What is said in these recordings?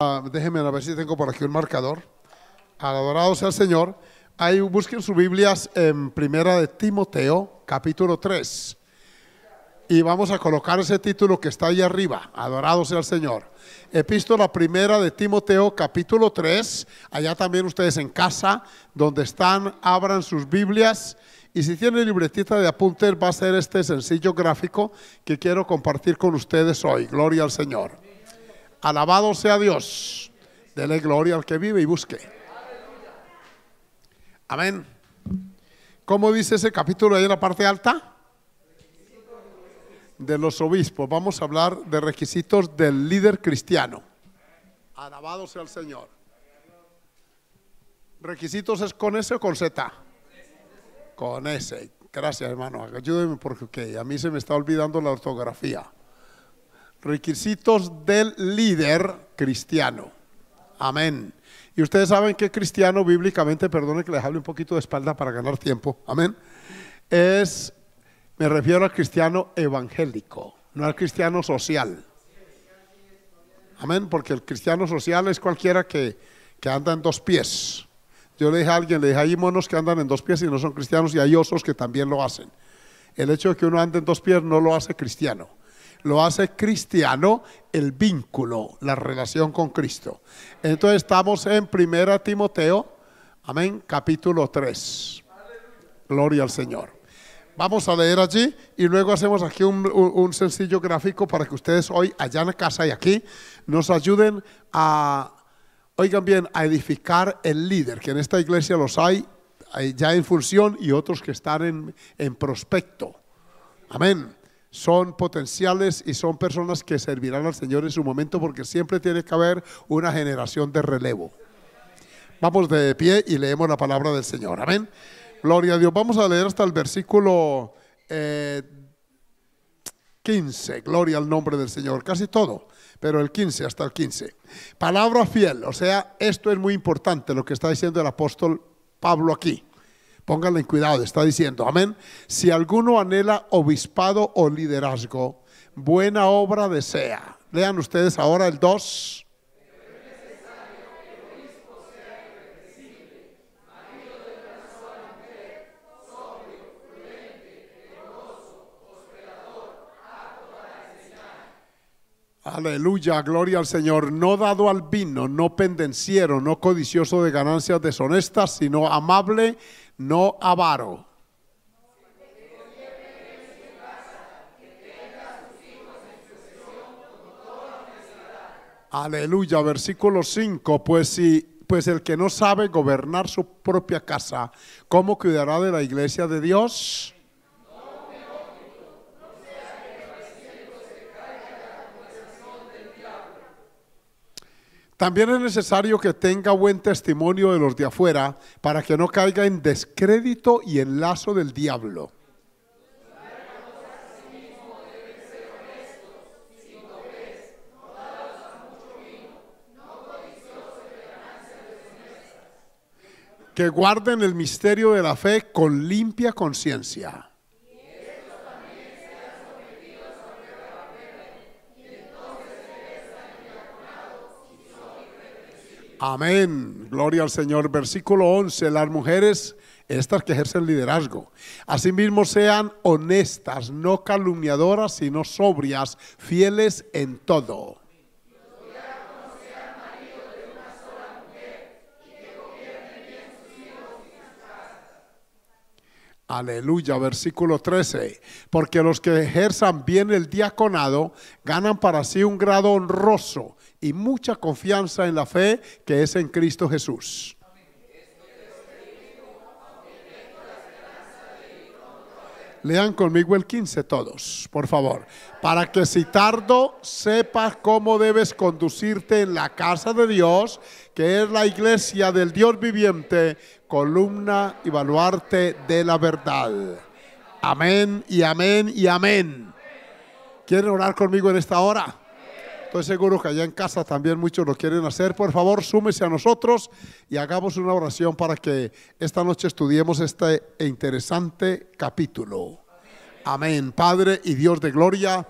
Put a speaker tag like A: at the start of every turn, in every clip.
A: Ah, déjenme a ver si tengo por aquí un marcador. Adorado sea el Señor. Ahí busquen sus Biblias en Primera de Timoteo, capítulo 3. Y vamos a colocar ese título que está ahí arriba. Adorado sea el Señor. Epístola primera de Timoteo, capítulo 3. Allá también ustedes en casa, donde están, abran sus Biblias. Y si tienen libretita de apuntes, va a ser este sencillo gráfico que quiero compartir con ustedes hoy. Gloria al Señor. Alabado sea Dios. Dele gloria al que vive y busque. Amén. ¿Cómo dice ese capítulo ahí en la parte alta? De los obispos. Vamos a hablar de requisitos del líder cristiano. Alabado sea el Señor. ¿Requisitos es con S o con Z? Con S. Gracias, hermano. Ayúdeme porque a mí se me está olvidando la ortografía requisitos del líder cristiano. Amén. Y ustedes saben que cristiano bíblicamente, perdone que les hable un poquito de espalda para ganar tiempo, amén, es, me refiero al cristiano evangélico, no al cristiano social. Amén, porque el cristiano social es cualquiera que, que anda en dos pies. Yo le dije a alguien, le dije, hay monos que andan en dos pies y no son cristianos y hay osos que también lo hacen. El hecho de que uno ande en dos pies no lo hace cristiano lo hace cristiano el vínculo, la relación con Cristo. Entonces estamos en Primera Timoteo, amén, capítulo 3. Gloria al Señor. Vamos a leer allí y luego hacemos aquí un, sencillo gráfico para que ustedes hoy, allá en la casa y aquí, nos ayuden a, oigan bien, a edificar el líder, que en esta iglesia los hay ya en función y otros que están en, en prospecto. Amén son potenciales y son personas que servirán al Señor en su momento porque siempre tiene que haber una generación de relevo. Vamos de pie y leemos la palabra del Señor. Amén. Gloria a Dios. Vamos a leer hasta el versículo 15. Eh, Gloria al nombre del Señor. Casi todo, pero el 15 hasta el 15. Palabra fiel. O sea, esto es muy importante lo que está diciendo el apóstol Pablo aquí. Pónganle en cuidado, está diciendo, amén. Si alguno anhela obispado o liderazgo, buena obra desea. Lean ustedes ahora el 2. Aleluya, gloria al Señor. No dado al vino, no pendenciero, no codicioso de ganancias deshonestas, sino amable, no avaro. Aleluya, versículo 5, pues si pues el que no sabe gobernar su propia casa, ¿cómo cuidará de la iglesia de Dios? También es necesario que tenga buen testimonio de los de afuera para que no caiga en descrédito y en lazo del diablo. Que guarden el misterio de la fe con limpia conciencia. Amén. Gloria al Señor. Versículo 11. Las mujeres, estas que ejercen liderazgo, asimismo sean honestas, no calumniadoras, sino sobrias, fieles en todo. Aleluya, versículo 13. Porque los que ejerzan bien el diaconado ganan para sí un grado honroso y mucha confianza en la fe que es en Cristo Jesús. Lean conmigo el 15 todos, por favor, para que si tardo sepas cómo debes conducirte en la casa de Dios, que es la iglesia del Dios viviente, columna y baluarte de la verdad. Amén y amén y amén. ¿Quieren orar conmigo en esta hora? Estoy seguro que allá en casa también muchos lo quieren hacer. Por favor, súmese a nosotros y hagamos una oración para que esta noche estudiemos este interesante capítulo. Amén. Padre y Dios de gloria,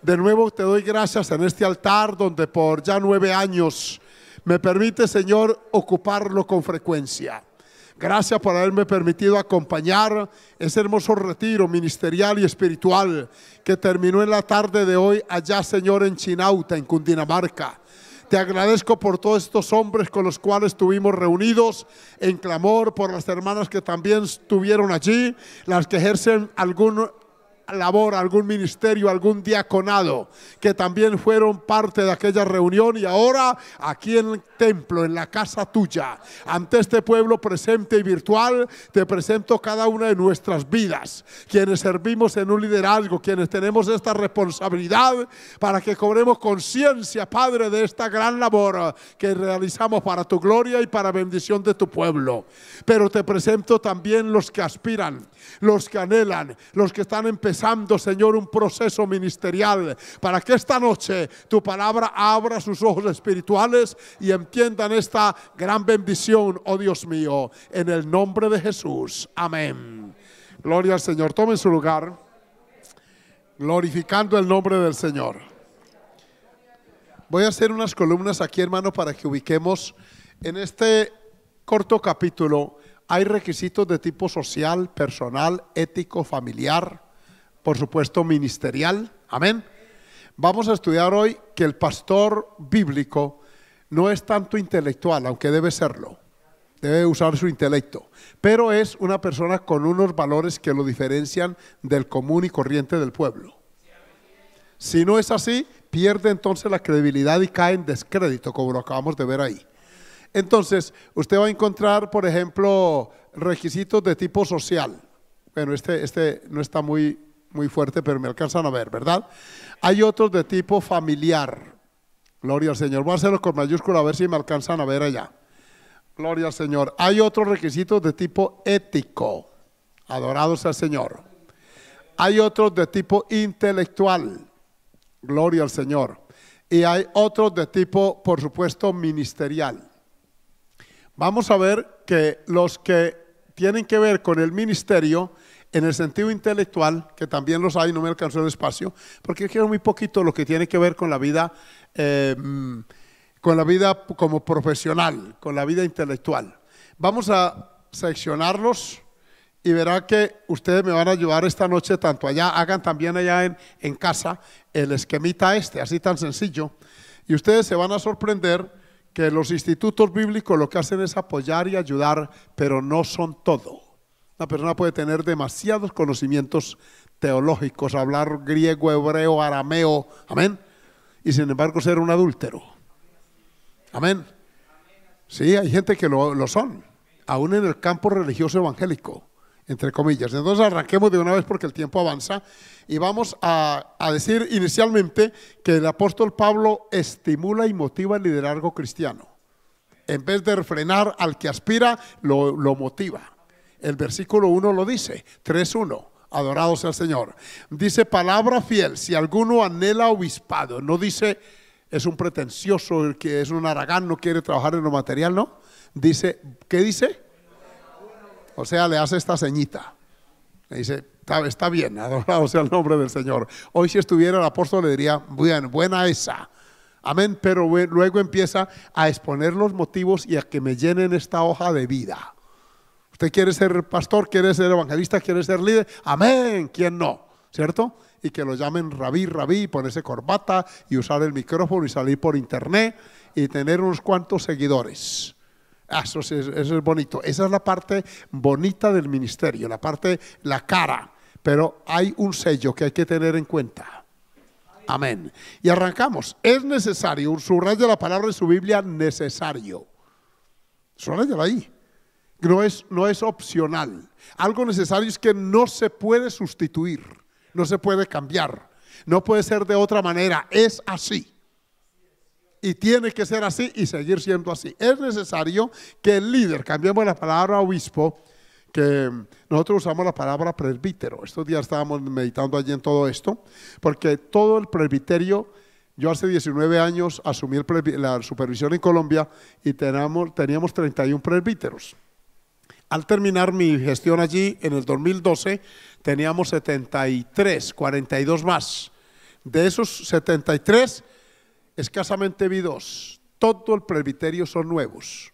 A: de nuevo te doy gracias en este altar donde por ya nueve años me permite, Señor, ocuparlo con frecuencia. Gracias por haberme permitido acompañar ese hermoso retiro ministerial y espiritual que terminó en la tarde de hoy allá, Señor, en Chinauta, en Cundinamarca. Te agradezco por todos estos hombres con los cuales estuvimos reunidos en clamor, por las hermanas que también estuvieron allí, las que ejercen algún labor, algún ministerio, algún diaconado, que también fueron parte de aquella reunión y ahora aquí en el templo, en la casa tuya, ante este pueblo presente y virtual, te presento cada una de nuestras vidas, quienes servimos en un liderazgo, quienes tenemos esta responsabilidad para que cobremos conciencia, Padre, de esta gran labor que realizamos para tu gloria y para bendición de tu pueblo. Pero te presento también los que aspiran, los que anhelan, los que están empezando empezando, Señor, un proceso ministerial para que esta noche tu palabra abra sus ojos espirituales y entiendan esta gran bendición, oh Dios mío, en el nombre de Jesús. Amén. Gloria al Señor. Tomen su lugar, glorificando el nombre del Señor. Voy a hacer unas columnas aquí, hermano, para que ubiquemos en este corto capítulo hay requisitos de tipo social, personal, ético, familiar, por supuesto, ministerial. Amén. Vamos a estudiar hoy que el pastor bíblico no es tanto intelectual, aunque debe serlo. Debe usar su intelecto. Pero es una persona con unos valores que lo diferencian del común y corriente del pueblo. Si no es así, pierde entonces la credibilidad y cae en descrédito, como lo acabamos de ver ahí. Entonces, usted va a encontrar, por ejemplo, requisitos de tipo social. Bueno, este, este no está muy muy fuerte, pero me alcanzan a ver, ¿verdad? Hay otros de tipo familiar. Gloria al Señor. Voy a hacerlo con mayúscula a ver si me alcanzan a ver allá. Gloria al Señor. Hay otros requisitos de tipo ético. Adorados al Señor. Hay otros de tipo intelectual. Gloria al Señor. Y hay otros de tipo, por supuesto, ministerial. Vamos a ver que los que tienen que ver con el ministerio en el sentido intelectual, que también los hay, no me alcanzó el espacio, porque quiero muy poquito lo que tiene que ver con la vida, eh, con la vida como profesional, con la vida intelectual. Vamos a seccionarlos y verá que ustedes me van a ayudar esta noche tanto allá, hagan también allá en, en casa el esquemita este, así tan sencillo. Y ustedes se van a sorprender que los institutos bíblicos lo que hacen es apoyar y ayudar, pero no son todo. Una persona puede tener demasiados conocimientos teológicos, hablar griego, hebreo, arameo, amén, y sin embargo ser un adúltero. Amén. Sí, hay gente que lo, son, aún en el campo religioso evangélico, entre comillas. Entonces arranquemos de una vez porque el tiempo avanza y vamos a, decir inicialmente que el apóstol Pablo estimula y motiva el liderazgo cristiano. En vez de refrenar al que aspira, lo motiva. El versículo 1 lo dice, 3.1. Adorado sea el Señor. Dice palabra fiel, si alguno anhela obispado, no dice es un pretencioso, el que es un aragán, no quiere trabajar en lo material, no. Dice, ¿qué dice? O sea, le hace esta ceñita. dice, está, bien, adorado sea el nombre del Señor. Hoy si estuviera el apóstol le diría, bien, buena esa. Amén, pero luego empieza a exponer los motivos y a que me llenen esta hoja de vida. Usted quiere ser pastor, quiere ser evangelista, quiere ser líder. Amén. ¿Quién no? ¿Cierto? Y que lo llamen rabí, rabí, ponerse corbata y usar el micrófono y salir por internet y tener unos cuantos seguidores. Ah, eso es, bonito. Esa es la parte bonita del ministerio, la parte, la cara. Pero hay un sello que hay que tener en cuenta. Amén. Y arrancamos. Es necesario, de la palabra de su Biblia, necesario. Subrayala ahí no es, no es opcional. Algo necesario es que no se puede sustituir, no se puede cambiar, no puede ser de otra manera, es así. Y tiene que ser así y seguir siendo así. Es necesario que el líder, cambiemos la palabra obispo, que nosotros usamos la palabra presbítero. Estos días estábamos meditando allí en todo esto, porque todo el presbiterio, yo hace 19 años asumí la supervisión en Colombia y teníamos, teníamos 31 presbíteros. Al terminar mi gestión allí en el 2012 teníamos 73, 42 más. De esos 73, escasamente vi dos. Todo el presbiterio son nuevos.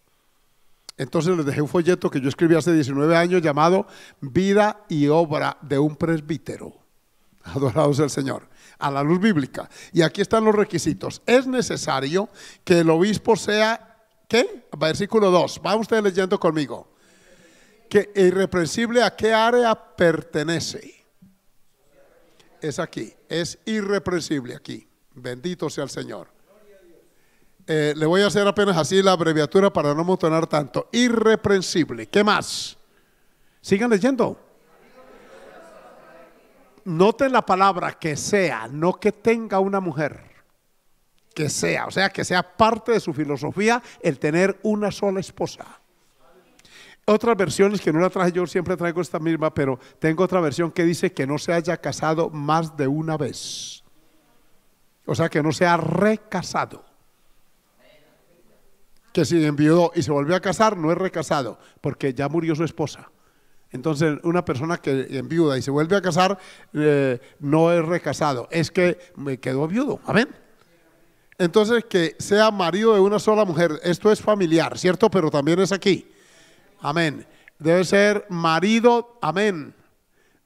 A: Entonces les dejé un folleto que yo escribí hace 19 años llamado Vida y obra de un presbítero. Adorados el Señor, a la luz bíblica. Y aquí están los requisitos. Es necesario que el obispo sea, ¿qué? Versículo 2. Va usted leyendo conmigo que irreprensible a qué área pertenece. Es aquí, es irreprensible aquí. Bendito sea el Señor. Eh, le voy a hacer apenas así la abreviatura para no montonar tanto. Irreprensible. ¿Qué más? Sigan leyendo. Noten la palabra que sea, no que tenga una mujer. Que sea, o sea, que sea parte de su filosofía el tener una sola esposa. Otras versiones que no la traje yo, siempre traigo esta misma, pero tengo otra versión que dice que no se haya casado más de una vez. O sea, que no se ha recasado. Que si enviudó y se volvió a casar, no es recasado, porque ya murió su esposa. Entonces, una persona que enviuda y se vuelve a casar, eh, no es recasado, es que me quedó viudo. Amén. Entonces, que sea marido de una sola mujer, esto es familiar, ¿cierto? Pero también es aquí. Amén. Debe ser marido, amén,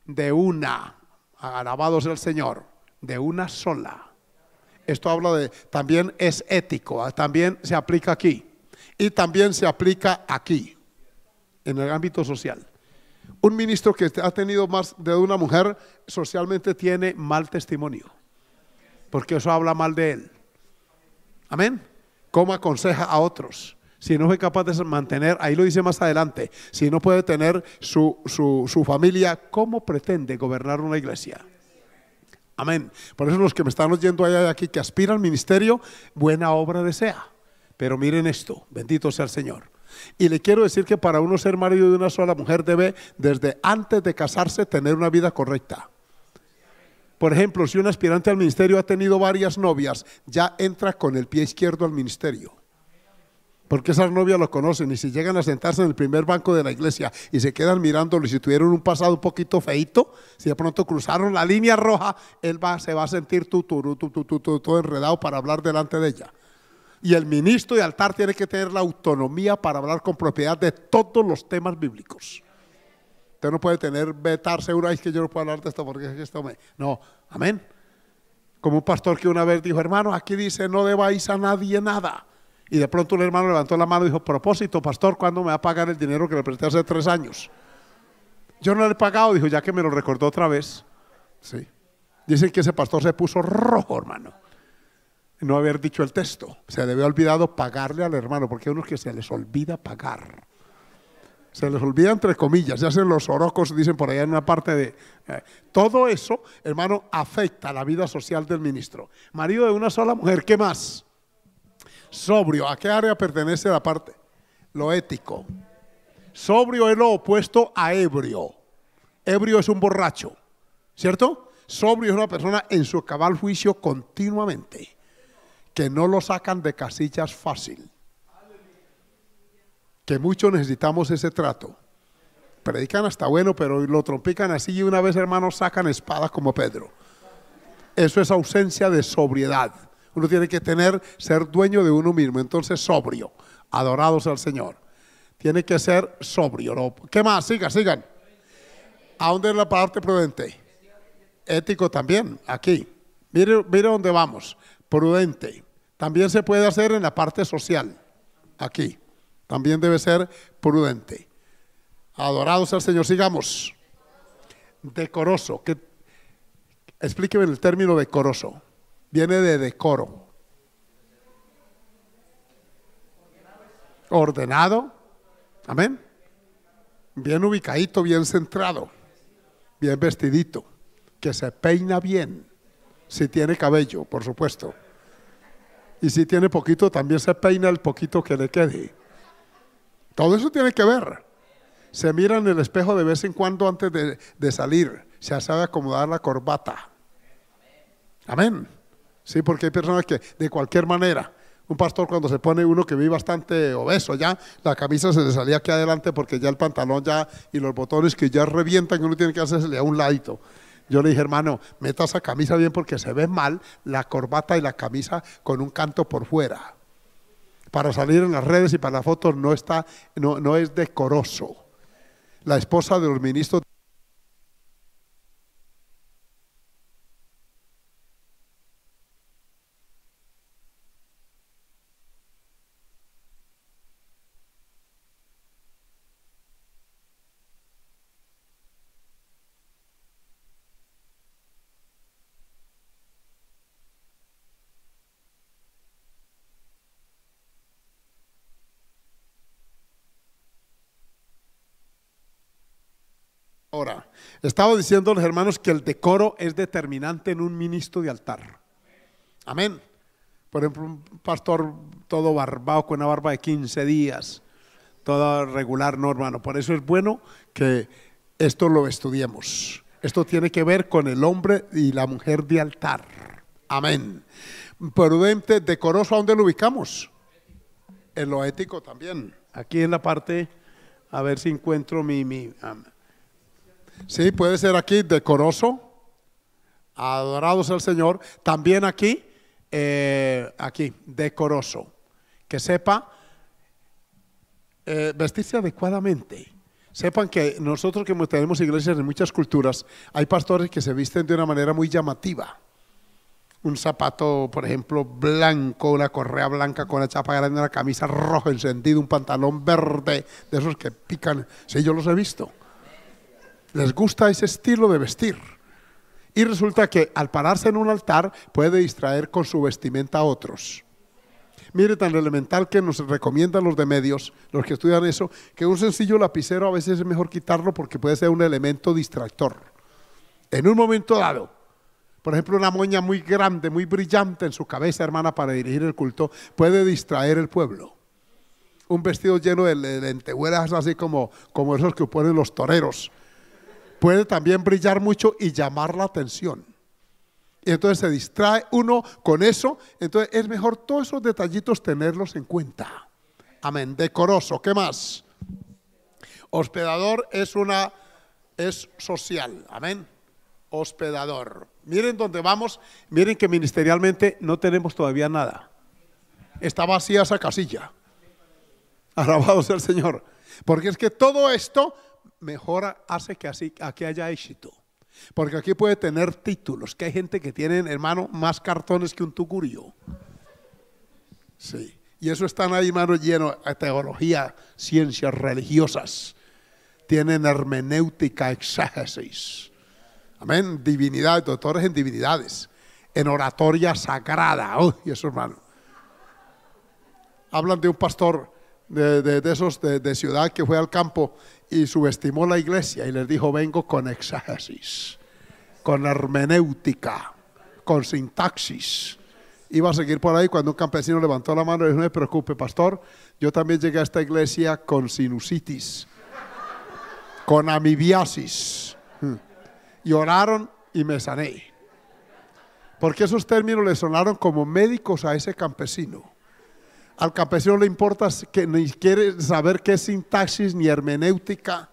A: de una. Alabado el Señor, de una sola. Esto habla de, también es ético, ah, también se aplica aquí. Y también se aplica aquí, en el ámbito social. Un ministro que ha tenido más de una mujer socialmente tiene mal testimonio, porque eso habla mal de él. Amén. ¿Cómo aconseja a otros? si no fue capaz de mantener, ahí lo dice más adelante, si no puede tener su, su, familia, ¿cómo pretende gobernar una iglesia? Amén. Por eso los que me están oyendo allá de aquí, que aspiran al ministerio, buena obra desea. Pero miren esto, bendito sea el Señor. Y le quiero decir que para uno ser marido de una sola mujer debe, desde antes de casarse, tener una vida correcta. Por ejemplo, si un aspirante al ministerio ha tenido varias novias, ya entra con el pie izquierdo al ministerio. Porque esas novias lo conocen y si llegan a sentarse en el primer banco de la iglesia y se quedan mirándolo y si tuvieron un pasado un poquito feito, si de pronto cruzaron la línea roja, él va, se va a sentir tu, todo enredado para hablar delante de ella. Y el ministro de altar tiene que tener la autonomía para hablar con propiedad de todos los temas bíblicos. Usted no puede tener vetarse una que yo no puedo hablar de esto porque es esto me... No, amén. Como un pastor que una vez dijo, hermano, aquí dice no debáis a nadie nada y de pronto un hermano levantó la mano y dijo, propósito, pastor, ¿cuándo me va a pagar el dinero que le presté hace tres años? Yo no le he pagado, dijo, ya que me lo recordó otra vez. Sí. Dicen que ese pastor se puso rojo, hermano. No haber dicho el texto. Se le había olvidado pagarle al hermano, porque hay unos que se les olvida pagar. Se les olvida entre comillas, ya se hacen los orocos, dicen por allá en una parte de... Eh, todo eso, hermano, afecta la vida social del ministro. Marido de una sola mujer, ¿qué más? sobrio. ¿A qué área pertenece la parte? Lo ético. Sobrio es lo opuesto a ebrio. Ebrio es un borracho, ¿cierto? Sobrio es una persona en su cabal juicio continuamente, que no lo sacan de casillas fácil. Que mucho necesitamos ese trato. Predican hasta bueno, pero lo trompican así y una vez, hermanos, sacan espadas como Pedro. Eso es ausencia de sobriedad. Uno tiene que tener, ser dueño de uno mismo, entonces sobrio, adorados al Señor. Tiene que ser sobrio. ¿Qué más? Sigan, sigan. ¿A dónde es la parte prudente? Ético también, aquí. Mire, dónde vamos. Prudente. También se puede hacer en la parte social, aquí. También debe ser prudente. Adorados al Señor, sigamos. Decoroso. Que, explíqueme el término decoroso. Viene de decoro. Ordenado. Amén. Bien ubicadito, bien centrado. Bien vestidito. Que se peina bien. Si tiene cabello, por supuesto. Y si tiene poquito, también se peina el poquito que le quede. Todo eso tiene que ver. Se mira en el espejo de vez en cuando antes de, de salir. Se sabe acomodar la corbata. Amén. ¿sí? Porque hay personas que de cualquier manera, un pastor cuando se pone uno que vi bastante obeso ya, la camisa se le salía aquí adelante porque ya el pantalón ya y los botones que ya revientan que uno tiene que hacerse a un ladito. Yo le dije, hermano, meta esa camisa bien porque se ve mal la corbata y la camisa con un canto por fuera. Para salir en las redes y para las fotos no está, no, no es decoroso. La esposa de los ministros Estaba diciendo los hermanos que el decoro es determinante en un ministro de altar. Amén. Por ejemplo, un pastor todo barbado con una barba de 15 días, todo regular, no hermano. Por eso es bueno que esto lo estudiemos. Esto tiene que ver con el hombre y la mujer de altar. Amén. Prudente, decoroso, ¿a dónde lo ubicamos? En lo ético también. Aquí en la parte, a ver si encuentro mi... Sí, puede ser aquí decoroso, adorados el Señor. También aquí, eh, aquí, decoroso. Que sepa eh, vestirse adecuadamente. Sepan que nosotros que tenemos iglesias de muchas culturas, hay pastores que se visten de una manera muy llamativa. Un zapato, por ejemplo, blanco, una correa blanca con la chapa grande, una camisa roja encendida, un pantalón verde, de esos que pican. Sí, yo los he visto les gusta ese estilo de vestir. Y resulta que al pararse en un altar puede distraer con su vestimenta a otros. Mire tan elemental que nos recomiendan los de medios, los que estudian eso, que un sencillo lapicero a veces es mejor quitarlo porque puede ser un elemento distractor. En un momento dado, por ejemplo, una moña muy grande, muy brillante en su cabeza, hermana, para dirigir el culto, puede distraer el pueblo. Un vestido lleno de lentejuelas, así como, como esos que ponen los toreros, puede también brillar mucho y llamar la atención. Y entonces se distrae uno con eso. Entonces es mejor todos esos detallitos tenerlos en cuenta. Amén. Decoroso. ¿Qué más? Hospedador es una es social. Amén. Hospedador. Miren dónde vamos. Miren que ministerialmente no tenemos todavía nada. Está vacía esa casilla. Alabado sea el Señor. Porque es que todo esto mejora hace que así, aquí haya éxito. Porque aquí puede tener títulos, que hay gente que tiene, hermano, más cartones que un tucurio. Sí. Y eso están ahí, hermano, lleno de teología, ciencias religiosas. Tienen hermenéutica, exégesis. Amén. Divinidad, doctores en divinidades. En oratoria sagrada. Uy, eso, hermano. Hablan de un pastor de, esos de, ciudad que fue al campo y subestimó la iglesia y les dijo, vengo con exégesis, con hermenéutica, con sintaxis. Iba a seguir por ahí cuando un campesino levantó la mano y dijo, no me preocupe, pastor, yo también llegué a esta iglesia con sinusitis, con amibiasis. lloraron hmm. y me sané. Porque esos términos le sonaron como médicos a ese campesino al campesino le importa que ni quiere saber qué es sintaxis ni hermenéutica.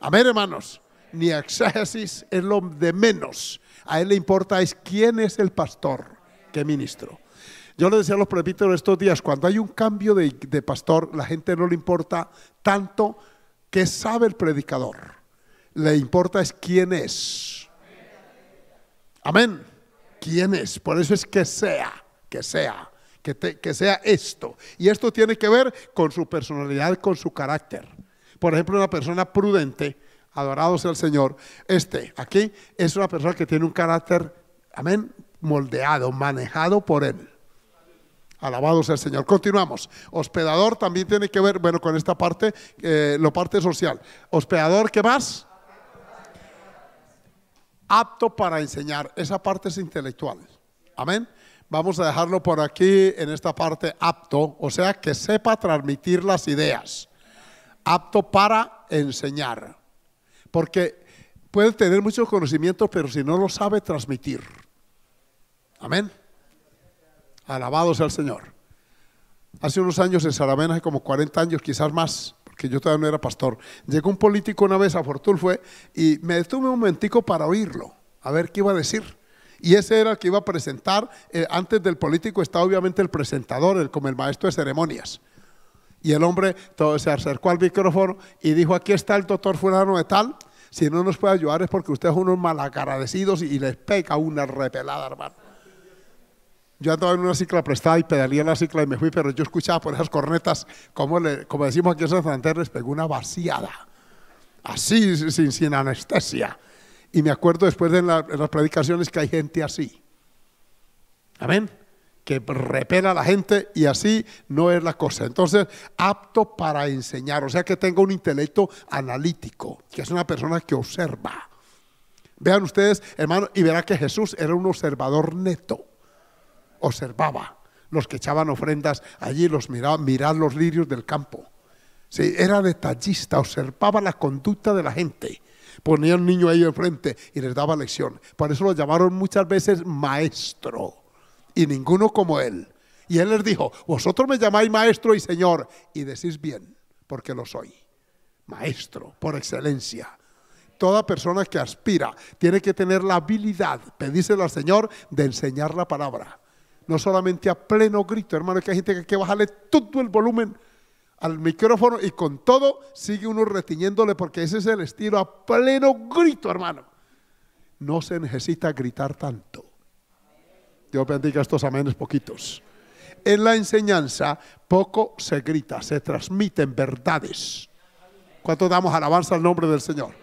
A: Amén, hermanos. Ni exégesis es lo de menos. A él le importa es quién es el pastor qué ministro. Yo le decía a los presbíteros estos días, cuando hay un cambio de, de pastor, la gente no le importa tanto qué sabe el predicador. Le importa es quién es. Amén. ¿Quién es? Por eso es que sea, que sea que, sea esto. Y esto tiene que ver con su personalidad, con su carácter. Por ejemplo, una persona prudente, adorado sea el Señor, este aquí es una persona que tiene un carácter, amén, moldeado, manejado por Él. Alabado sea el Señor. Continuamos. Hospedador también tiene que ver, bueno, con esta parte, eh, la parte social. Hospedador, ¿qué más? Apto para enseñar. Esa parte es intelectual. Amén vamos a dejarlo por aquí en esta parte apto, o sea, que sepa transmitir las ideas, apto para enseñar, porque puede tener muchos conocimientos, pero si no lo sabe transmitir. Amén. Alabado sea el Señor. Hace unos años en Saravena, como 40 años, quizás más, porque yo todavía no era pastor, llegó un político una vez a Fortul fue y me detuve un momentico para oírlo, a ver qué iba a decir y ese era el que iba a presentar. Eh, antes del político está obviamente el presentador, como el maestro de ceremonias. Y el hombre todo, se acercó al micrófono y dijo, aquí está el doctor fulano de tal, si no nos puede ayudar es porque ustedes son unos malagradecidos y, les pega una repelada, hermano. Yo andaba en una cicla prestada y pedalía en la cicla y me fui, pero yo escuchaba por esas cornetas, como, como decimos aquí en Santander, les pegó una vaciada, así sin, sin anestesia. Y me acuerdo después de las predicaciones que hay gente así. Amén. Que repela a la gente y así no es la cosa. Entonces, apto para enseñar, o sea que tenga un intelecto analítico, que es una persona que observa. Vean ustedes, hermano, y verá que Jesús era un observador neto. Observaba los que echaban ofrendas allí, los miraba, mirad los lirios del campo. Sí, era detallista, observaba la conducta de la gente ponía un niño ahí enfrente y les daba lección. Por eso lo llamaron muchas veces maestro y ninguno como él. Y él les dijo, vosotros me llamáis maestro y señor y decís bien, porque lo soy. Maestro, por excelencia. Toda persona que aspira tiene que tener la habilidad, pedíselo al Señor, de enseñar la palabra. No solamente a pleno grito, hermano, que hay gente que hay que bajarle todo el volumen al micrófono y con todo sigue uno retiñéndole porque ese es el estilo a pleno grito, hermano. No se necesita gritar tanto. Dios bendiga estos aménes poquitos. En la enseñanza poco se grita, se transmiten verdades. ¿Cuánto damos alabanza al nombre del Señor?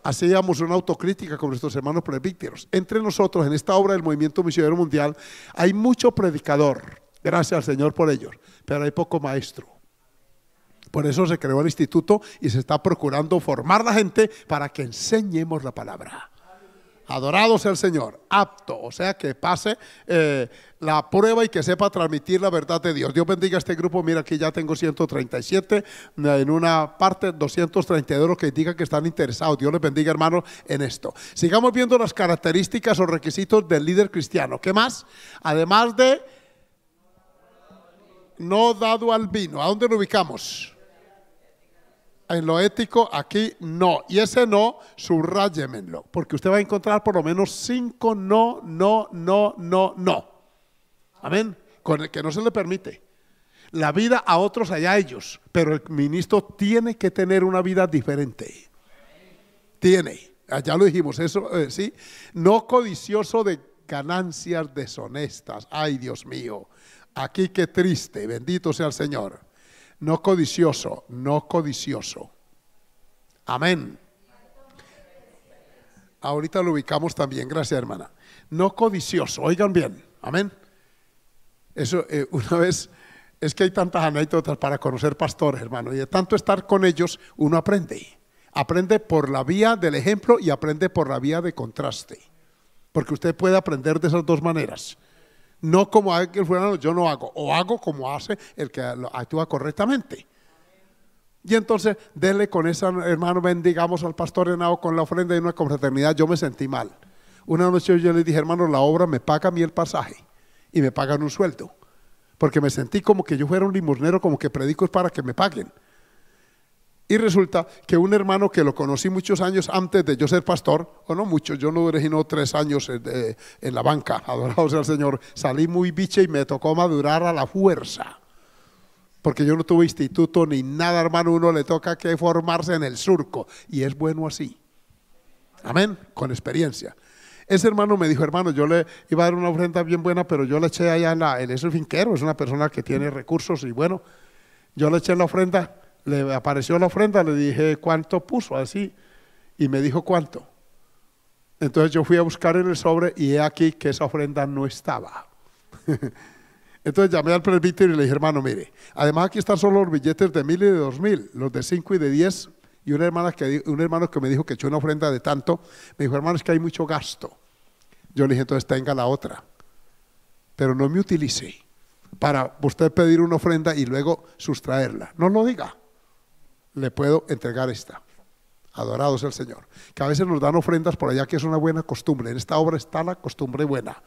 A: hacíamos una autocrítica con nuestros hermanos presbíteros. Entre nosotros, en esta obra del Movimiento Misionero Mundial, hay mucho predicador, gracias al Señor por ellos, pero hay poco maestro. Por eso se creó el instituto y se está procurando formar la gente para que enseñemos la palabra. Adorado sea el Señor, apto, o sea que pase eh, la prueba y que sepa transmitir la verdad de Dios. Dios bendiga a este grupo. Mira, aquí ya tengo 137, eh, en una parte 232 que indica que están interesados. Dios les bendiga, hermanos, en esto. Sigamos viendo las características o requisitos del líder cristiano. ¿Qué más? Además de no dado al vino, ¿a dónde lo ubicamos? en lo ético, aquí no. Y ese no, subrayémenlo, porque usted va a encontrar por lo menos cinco no, no, no, no, no. Amén. Con el que no se le permite. La vida a otros allá a ellos, pero el ministro tiene que tener una vida diferente. Tiene. Allá ah, lo dijimos, eso eh, sí. No codicioso de ganancias deshonestas. Ay, Dios mío. Aquí qué triste. Bendito sea el Señor. No codicioso, no codicioso. Amén. Ahorita lo ubicamos también, gracias hermana. No codicioso, oigan bien, amén. Eso, eh, una vez, es que hay tantas anécdotas para conocer pastores, hermano, y de tanto estar con ellos, uno aprende. Aprende por la vía del ejemplo y aprende por la vía de contraste. Porque usted puede aprender de esas dos maneras. No como el fulano, yo no hago. O hago como hace el que actúa correctamente. Y entonces, dele con esa, hermano, bendigamos al pastor Henao con la ofrenda y una confraternidad. Yo me sentí mal. Una noche yo le dije, hermano, la obra me paga a mí el pasaje y me pagan un sueldo. Porque me sentí como que yo fuera un limosnero, como que predico es para que me paguen. Y resulta que un hermano que lo conocí muchos años antes de yo ser pastor, o no mucho, yo no duré sino tres años en, eh, la banca, sea el Señor, salí muy biche y me tocó madurar a la fuerza. Porque yo no tuve instituto ni nada, hermano, uno le toca que formarse en el surco. Y es bueno así. Amén, con experiencia. Ese hermano me dijo, hermano, yo le iba a dar una ofrenda bien buena, pero yo la eché allá en, ese finquero, es una persona que tiene recursos y bueno, yo le eché la ofrenda le apareció la ofrenda, le dije cuánto puso, así, y me dijo cuánto. Entonces yo fui a buscar en el sobre y he aquí que esa ofrenda no estaba. Entonces llamé al presbítero y le dije, hermano, mire, además aquí están solo los billetes de mil y de dos mil, los de cinco y de diez, y una hermana que, un hermano que me dijo que echó una ofrenda de tanto, me dijo, hermano, es que hay mucho gasto. Yo le dije, entonces tenga la otra, pero no me utilice para usted pedir una ofrenda y luego sustraerla. No lo diga le puedo entregar esta. Adorado el Señor. Que a veces nos dan ofrendas por allá, que es una buena costumbre. En esta obra está la costumbre buena.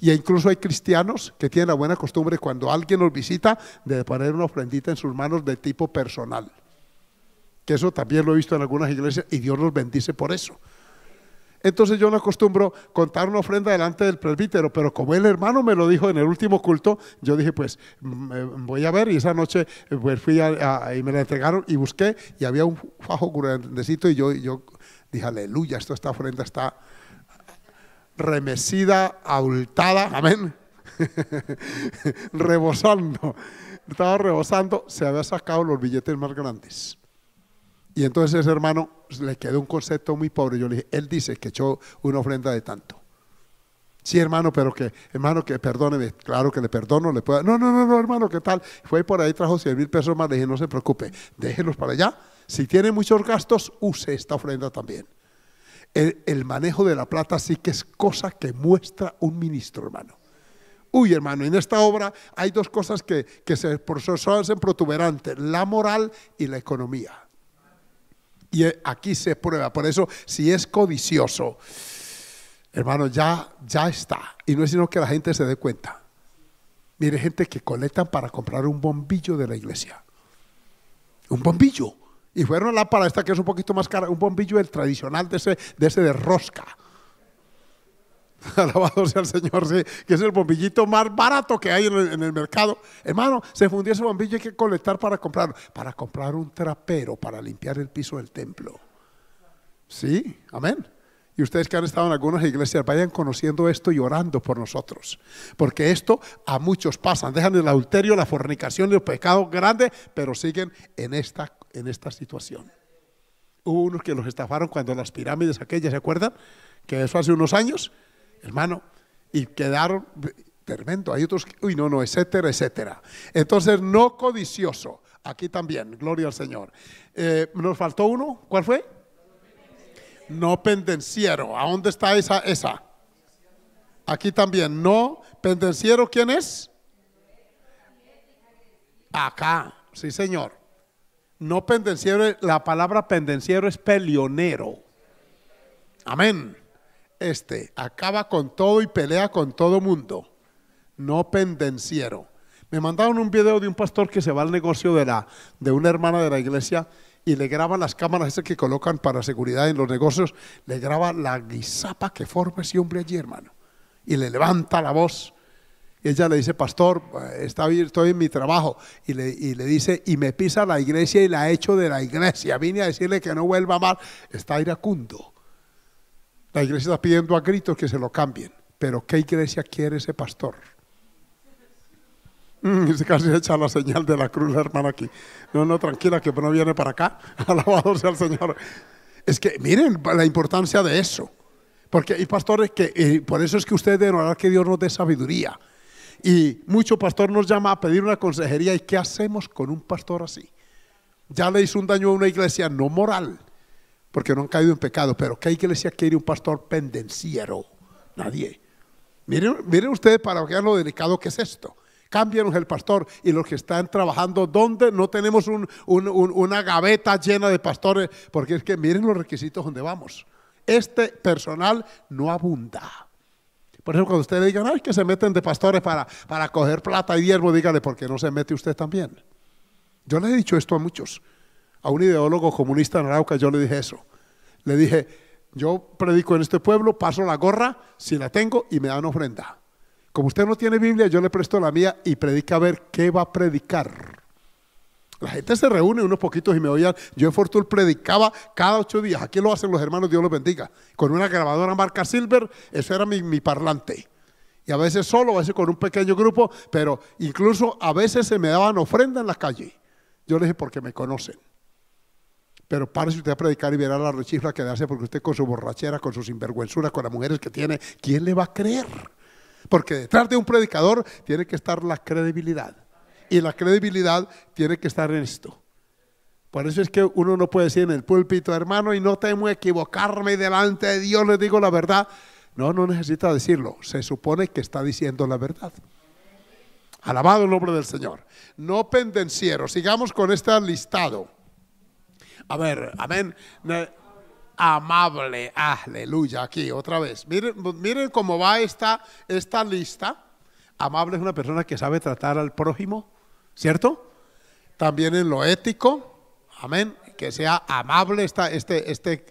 A: Y incluso hay cristianos que tienen la buena costumbre cuando alguien los visita de poner una ofrendita en sus manos de tipo personal. Que eso también lo he visto en algunas iglesias y Dios los bendice por eso. Entonces yo no acostumbro contar una ofrenda delante del presbítero, pero como el hermano me lo dijo en el último culto, yo dije, pues mm, eh, voy a ver y esa noche eh, pues, fui y me la entregaron y busqué y había un fajo grandecito y yo, yo dije, aleluya, esto, esta ofrenda está remecida, adultada, amén, rebosando, estaba rebosando, se había sacado los billetes más grandes. Y entonces ese hermano pues, le quedó un concepto muy pobre. Yo le dije, él dice que echó una ofrenda de tanto. Sí, hermano, pero que, hermano, que perdóneme. Claro que le perdono, le puedo. No, no, no, no, hermano, ¿qué tal? Fue por ahí, trajo 100 mil pesos más. Le dije, no se preocupe, déjenlos para allá. Si tiene muchos gastos, use esta ofrenda también. El, manejo de la plata sí que es cosa que muestra un ministro, hermano. Uy, hermano, en esta obra hay dos cosas que, que se hacen protuberantes, la moral y la economía. Y aquí se prueba. Por eso, si es codicioso, hermano, ya, ya está. Y no es sino que la gente se dé cuenta. Mire, gente que colectan para comprar un bombillo de la iglesia. Un bombillo. Y fueron a la para esta que es un poquito más cara, un bombillo el tradicional de de ese de rosca Alabado sea el Señor, sí, que es el bombillito más barato que hay en el, mercado. Hermano, se fundió ese bombillo y hay que colectar para comprarlo. Para comprar un trapero para limpiar el piso del templo. Sí, amén. Y ustedes que han estado en algunas iglesias, vayan conociendo esto y orando por nosotros. Porque esto a muchos pasan. Dejan el adulterio, la fornicación, los pecados grande pero siguen en esta, en esta situación. Hubo unos que los estafaron cuando las pirámides aquellas, ¿se acuerdan? Que eso hace unos años hermano, y quedaron tremendo. Hay otros que, uy, no, no, etcétera, etcétera. Entonces, no codicioso. Aquí también, gloria al Señor. Eh, ¿Nos faltó uno? ¿Cuál fue? No pendenciero. ¿A dónde está esa? esa? Aquí también, no pendenciero, ¿quién es? Acá, sí, señor. No pendenciero, la palabra pendenciero es pelionero. Amén este acaba con todo y pelea con todo mundo. No pendenciero. Me mandaron un video de un pastor que se va al negocio de, la, de una hermana de la iglesia y le graban las cámaras esas que colocan para seguridad en los negocios, le graba la guisapa que forma ese hombre allí, hermano. Y le levanta la voz. Y ella le dice, pastor, estoy en mi trabajo. Y le, y le dice, y me pisa la iglesia y la echo de la iglesia. Vine a decirle que no vuelva mal. Está iracundo. La iglesia está pidiendo a gritos que se lo cambien. Pero ¿qué iglesia quiere ese pastor? Mm, casi echa la señal de la cruz hermano hermana aquí. No, no, tranquila, que no viene para acá. Alabado sea el Señor. Es que miren la importancia de eso. Porque hay pastores que, eh, por eso es que ustedes deben orar que Dios nos dé sabiduría. Y mucho pastor nos llama a pedir una consejería. ¿Y qué hacemos con un pastor así? Ya le hizo un daño a una iglesia no moral, porque no han caído en pecado. Pero ¿qué iglesia quiere un pastor pendenciero? Nadie. Miren, miren ustedes para ver lo delicado que es esto. Cámbianos el pastor y los que están trabajando donde no tenemos una gaveta llena de pastores, porque es que miren los requisitos donde vamos. Este personal no abunda. Por eso cuando ustedes digan, ay, que se meten de pastores para, para coger plata y hierbo, dígale, ¿por qué no se mete usted también? Yo le he dicho esto a muchos a un ideólogo comunista en Arauca, yo le dije eso. Le dije, yo predico en este pueblo, paso la gorra, si la tengo, y me dan ofrenda. Como usted no tiene Biblia, yo le presto la mía y predica a ver qué va a predicar. La gente se reúne unos poquitos y me oían. Yo en Fortul predicaba cada ocho días. Aquí lo hacen los hermanos, Dios los bendiga. Con una grabadora marca Silver, eso era mi, parlante y a veces solo, a veces con un pequeño grupo, pero incluso a veces se me daban ofrenda en la calle. Yo le dije, porque me conocen pero párese usted a predicar y verá la rechifla que le hace porque usted con su borrachera, con su sinvergüenzura, con las mujeres que tiene, ¿quién le va a creer? Porque detrás de un predicador tiene que estar la credibilidad. Y la credibilidad tiene que estar en esto. Por eso es que uno no puede decir en el púlpito, hermano, y no temo equivocarme delante de Dios, le digo la verdad. No, no necesita decirlo. Se supone que está diciendo la verdad. Alabado el nombre del Señor. No pendenciero. Sigamos con este listado. A ver, amén. Amable, aleluya, aquí otra vez. Miren, miren cómo va esta, esta lista. Amable es una persona que sabe tratar al prójimo, ¿cierto? También en lo ético, amén, que sea amable este, este,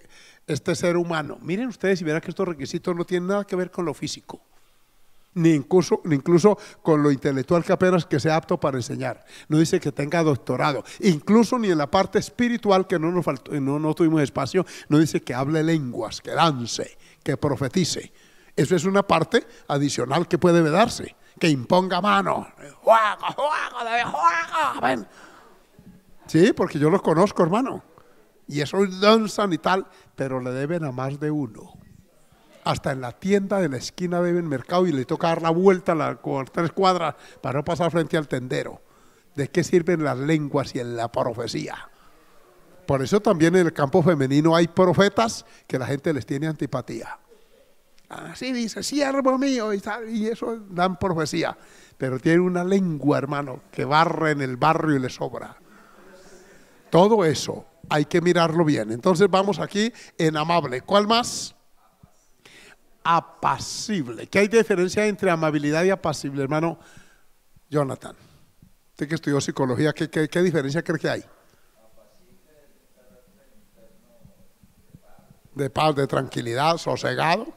A: este ser humano. Miren ustedes y verán que estos requisitos no tienen nada que ver con lo físico ni incluso, ni incluso con lo intelectual que apenas que sea apto para enseñar. No dice que tenga doctorado. Incluso ni en la parte espiritual, que no nos no, tuvimos espacio, no dice que hable lenguas, que dance, que profetice. Eso es una parte adicional que puede darse, que imponga mano. juego, Sí, porque yo los conozco, hermano. Y eso danzan y tal, pero le deben a más de uno hasta en la tienda de la esquina del mercado y le toca dar la vuelta a la, tres cuadras para no pasar frente al tendero. ¿De qué sirven las lenguas y en la profecía? Por eso también en el campo femenino hay profetas que la gente les tiene antipatía. Así dice, siervo mío, y, y eso dan profecía. Pero tiene una lengua, hermano, que barre en el barrio y le sobra. Todo eso hay que mirarlo bien. Entonces vamos aquí en amable. ¿Cuál más? apacible. ¿Qué hay diferencia entre amabilidad y apacible, hermano Jonathan? Usted que estudió psicología, ¿qué, qué, qué diferencia cree que hay? De paz, de tranquilidad, sosegado.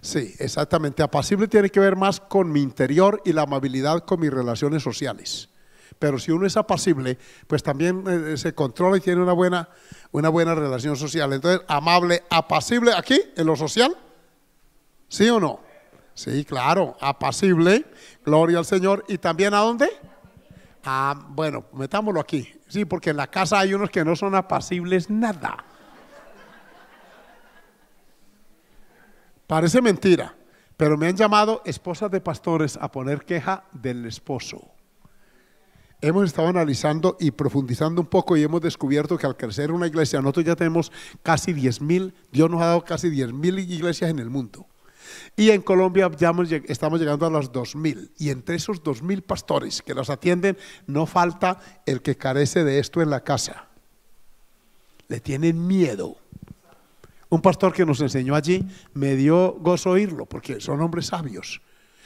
A: Sí, exactamente. Apacible tiene que ver más con mi interior y la amabilidad con mis relaciones sociales pero si uno es apacible, pues también eh, eh, se controla y tiene una buena, una buena relación social. Entonces, amable, apacible, aquí, en lo social, ¿sí o no? Sí, claro, apacible, gloria al Señor. ¿Y también a dónde? Ah, bueno, metámoslo aquí. Sí, porque en la casa hay unos que no son apacibles nada. Parece mentira, pero me han llamado esposas de pastores a poner queja del esposo hemos estado analizando y profundizando un poco y hemos descubierto que al crecer una iglesia, nosotros ya tenemos casi 10.000, Dios nos ha dado casi 10.000 iglesias en el mundo. Y en Colombia ya estamos llegando a los 2.000. Y entre esos 2.000 pastores que nos atienden, no falta el que carece de esto en la casa. Le tienen miedo. Un pastor que nos enseñó allí me dio gozo oírlo, porque son hombres sabios.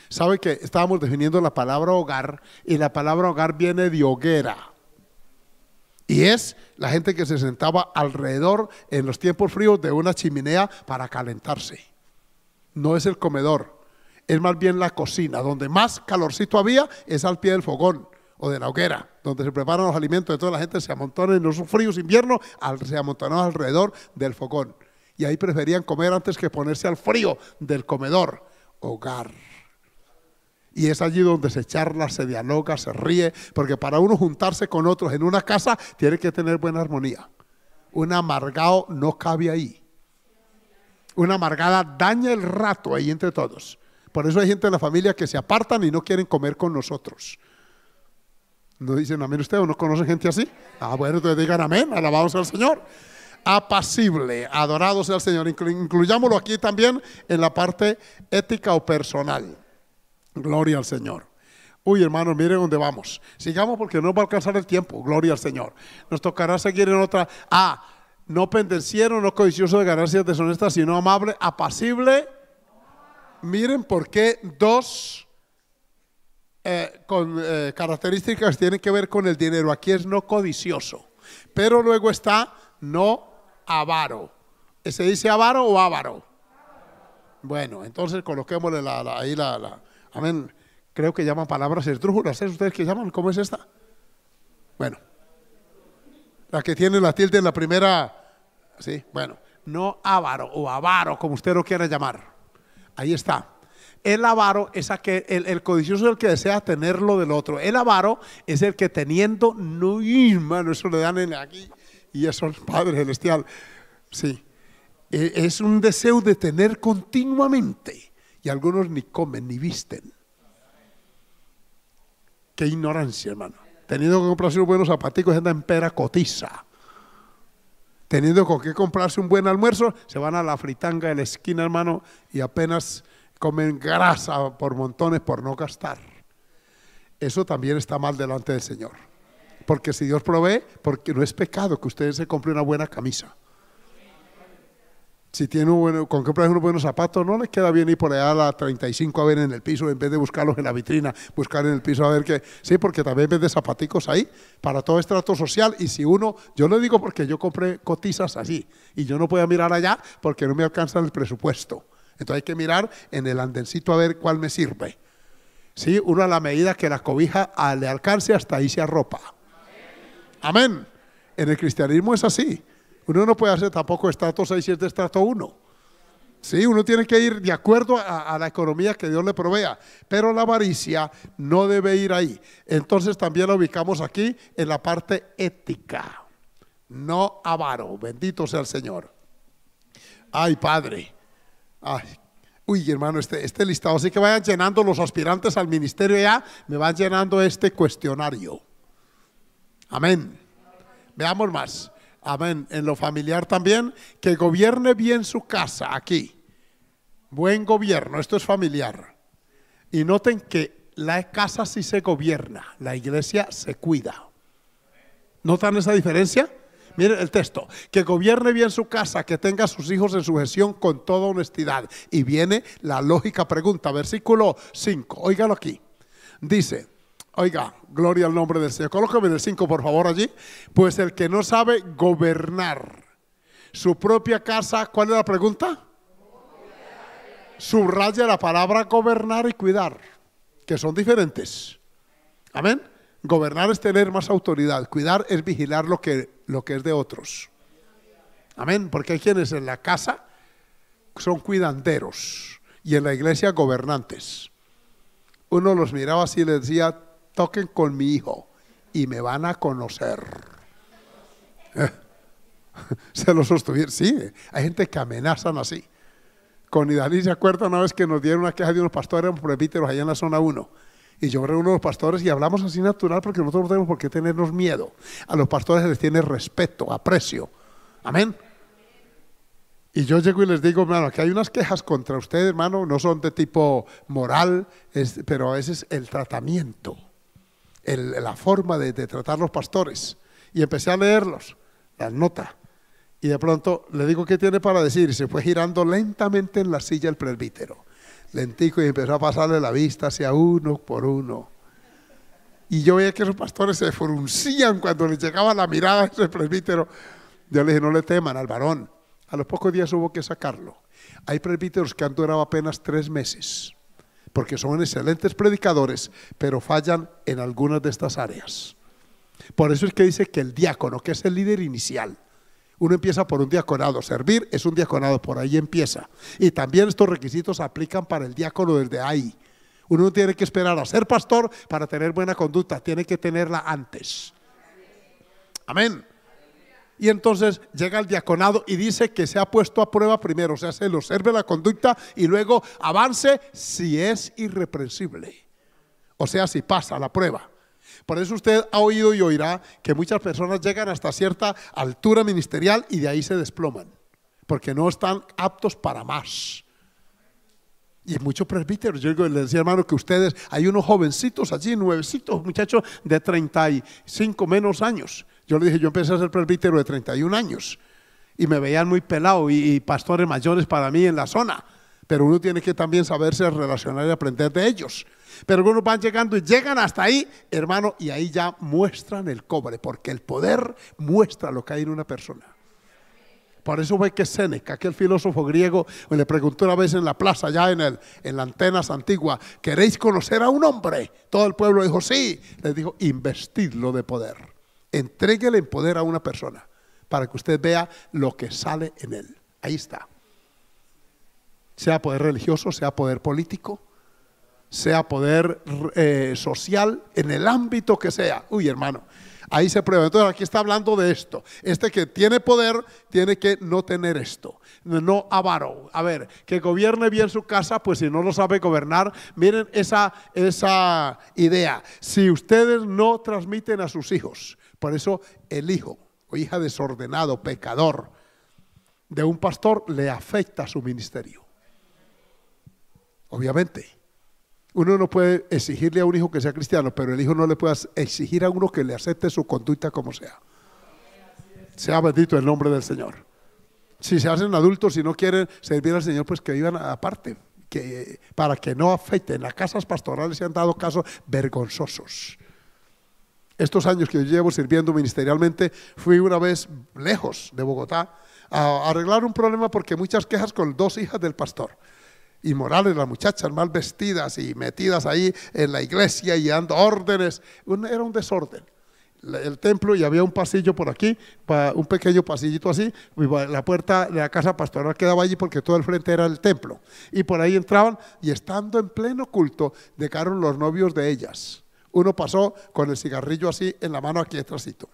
A: Sabe que estábamos definiendo la palabra hogar y la palabra hogar viene de hoguera. Y es la gente que se sentaba alrededor en los tiempos fríos de una chimenea para calentarse. No es el comedor, es más bien la cocina. Donde más calorcito había es al pie del fogón o de la hoguera, donde se preparan los alimentos de toda la gente, se amontona en los fríos inviernos, se amontonaba alrededor del fogón. Y ahí preferían comer antes que ponerse al frío del comedor. Hogar. Y es allí donde se charla, se dialoga, se ríe, porque para uno juntarse con otros en una casa tiene que tener buena armonía. Un amargado no cabe ahí. Una amargada daña el rato ahí entre todos. Por eso hay gente en la familia que se apartan y no quieren comer con nosotros. ¿No dicen amén ustedes o no conocen gente así? Ah, bueno, entonces digan amén, alabados al Señor apacible. Adorado sea el Señor. Incluyámoslo aquí también en la parte ética o personal. Gloria al Señor. Uy, hermanos, miren dónde vamos. Sigamos porque no va a alcanzar el tiempo. Gloria al Señor. Nos tocará seguir en otra. Ah, no pendenciero, no codicioso de ganancias deshonestas, sino amable, apacible. Miren por qué dos eh, con, eh, características tienen que ver con el dinero. Aquí es no codicioso. Pero luego está no avaro. ¿Se dice avaro o avaro? Bueno, entonces coloquémosle ahí la Amén. Creo que llaman palabras esdrújulas. ¿Es ¿eh? ustedes que llaman? ¿Cómo es esta? Bueno. La que tiene la tilde en la primera. Sí, bueno. No avaro o avaro, como usted lo quiera llamar. Ahí está. El avaro es aquel, el, codicioso es el que desea tener lo del otro. El avaro es el que teniendo, no, hermano, eso le dan en aquí y eso es Padre Celestial. Sí, e, es un deseo de tener continuamente y algunos ni comen ni visten. Qué ignorancia, hermano. Teniendo que comprarse unos buenos zapaticos, anda en pera cotiza. Teniendo con qué comprarse un buen almuerzo, se van a la fritanga de la esquina, hermano, y apenas comen grasa por montones por no gastar. Eso también está mal delante del Señor. Porque si Dios provee, porque no es pecado que ustedes se compren una buena camisa si tiene un, con comprar unos buenos zapatos, no les queda bien ir por allá a la 35 a ver en el piso, en vez de buscarlos en la vitrina, buscar en el piso a ver qué. Sí, porque también vende zapaticos ahí para todo estrato social. Y si uno, yo le digo porque yo compré cotizas así y yo no puedo mirar allá porque no me alcanza el presupuesto. Entonces hay que mirar en el andencito a ver cuál me sirve. Sí, uno a la medida que la cobija le alcance hasta ahí se arropa. Amén. En el cristianismo es así. Uno no puede hacer tampoco estrato 6, de estrato 1. Sí, uno tiene que ir de acuerdo a, la economía que Dios le provea, pero la avaricia no debe ir ahí. Entonces también la ubicamos aquí en la parte ética. No avaro, bendito sea el Señor. Ay, Padre. Ay, Uy, hermano, este, este listado, así que vayan llenando los aspirantes al ministerio ya, me van llenando este cuestionario. Amén. Veamos más. Amén. En lo familiar también, que gobierne bien su casa aquí. Buen gobierno, esto es familiar. Y noten que la casa sí se gobierna, la iglesia se cuida. ¿Notan esa diferencia? Miren el texto, que gobierne bien su casa, que tenga a sus hijos en su gestión con toda honestidad. Y viene la lógica pregunta, versículo 5, óigalo aquí. Dice, Oiga, gloria al nombre del Señor. Colócame el 5, por favor, allí. Pues el que no sabe gobernar su propia casa, ¿cuál es la pregunta? Subraya la palabra gobernar y cuidar, que son diferentes. Amén. Gobernar es tener más autoridad, cuidar es vigilar lo que, lo que es de otros. Amén, porque hay quienes en la casa son cuidanderos y en la iglesia gobernantes. Uno los miraba así y les decía, toquen con mi hijo y me van a conocer. Se lo sostuvieron. Sí, hay gente que amenazan así. Con Idalí se acuerda una vez que nos dieron una queja de unos pastores prepíteros allá en la zona 1. Y yo reúno a los pastores y hablamos así natural porque nosotros no tenemos por qué tenernos miedo. A los pastores les tiene respeto, aprecio. Amén. Y yo llego y les digo, hermano, aquí hay unas quejas contra ustedes, hermano, no son de tipo moral, pero ese es el tratamiento la forma de, tratar los pastores. Y empecé a leerlos, las notas. Y de pronto le digo qué tiene para decir. Y se fue girando lentamente en la silla el presbítero. Lentico y empezó a pasarle la vista hacia uno por uno. Y yo veía que esos pastores se fruncían cuando les llegaba la mirada a ese presbítero. Yo le dije, no le teman al varón. A los pocos días hubo que sacarlo. Hay presbíteros que han durado apenas tres meses porque son excelentes predicadores, pero fallan en algunas de estas áreas. Por eso es que dice que el diácono, que es el líder inicial, uno empieza por un diaconado, servir es un diaconado, por ahí empieza. Y también estos requisitos aplican para el diácono desde ahí. Uno no tiene que esperar a ser pastor para tener buena conducta, tiene que tenerla antes. Amén. Y entonces llega el diaconado y dice que se ha puesto a prueba primero, o sea, se le observe la conducta y luego avance si es irreprensible. O sea, si pasa la prueba. Por eso usted ha oído y oirá que muchas personas llegan hasta cierta altura ministerial y de ahí se desploman, porque no están aptos para más. Y muchos presbíteros, yo les decía hermano que ustedes, hay unos jovencitos allí, nuevecitos, muchachos de 35 menos años, yo le dije, yo empecé a ser presbítero de 31 años y me veían muy pelado y, pastores mayores para mí en la zona pero uno tiene que también saberse relacionar y aprender de ellos. Pero algunos van llegando y llegan hasta ahí, hermano, y ahí ya muestran el cobre, porque el poder muestra lo que hay en una persona. Por eso fue que Séneca, aquel filósofo griego, le preguntó una vez en la plaza, ya en, el, en la Antenas Antigua, ¿queréis conocer a un hombre? Todo el pueblo dijo, sí. Le dijo, investidlo de poder. Entréguele en poder a una persona para que usted vea lo que sale en él. Ahí está. Sea poder religioso, sea poder político, sea poder eh, social, en el ámbito que sea. Uy, hermano, ahí se prueba. Entonces aquí está hablando de esto. Este que tiene poder tiene que no tener esto. No avaro. A ver, que gobierne bien su casa, pues si no lo sabe gobernar, miren esa, esa idea. Si ustedes no transmiten a sus hijos por eso el hijo o hija desordenado, pecador de un pastor le afecta su ministerio. Obviamente. Uno no puede exigirle a un hijo que sea cristiano, pero el hijo no le puede exigir a uno que le acepte su conducta como sea. Sea bendito el nombre del Señor. Si se hacen adultos y no quieren servir al Señor, pues que vivan aparte, que, para que no afecten. Las casas pastorales se han dado casos vergonzosos estos años que yo llevo sirviendo ministerialmente, fui una vez lejos de Bogotá a arreglar un problema porque muchas quejas con dos hijas del pastor. Y morales, las muchachas mal vestidas y metidas ahí en la iglesia y dando órdenes. era un desorden. El templo y había un pasillo por aquí, un pequeño pasillito así. La puerta de la casa pastoral quedaba allí porque todo el frente era el templo. Y por ahí entraban y estando en pleno culto, dejaron los novios de ellas uno pasó con el cigarrillo así en la mano aquí detrásito.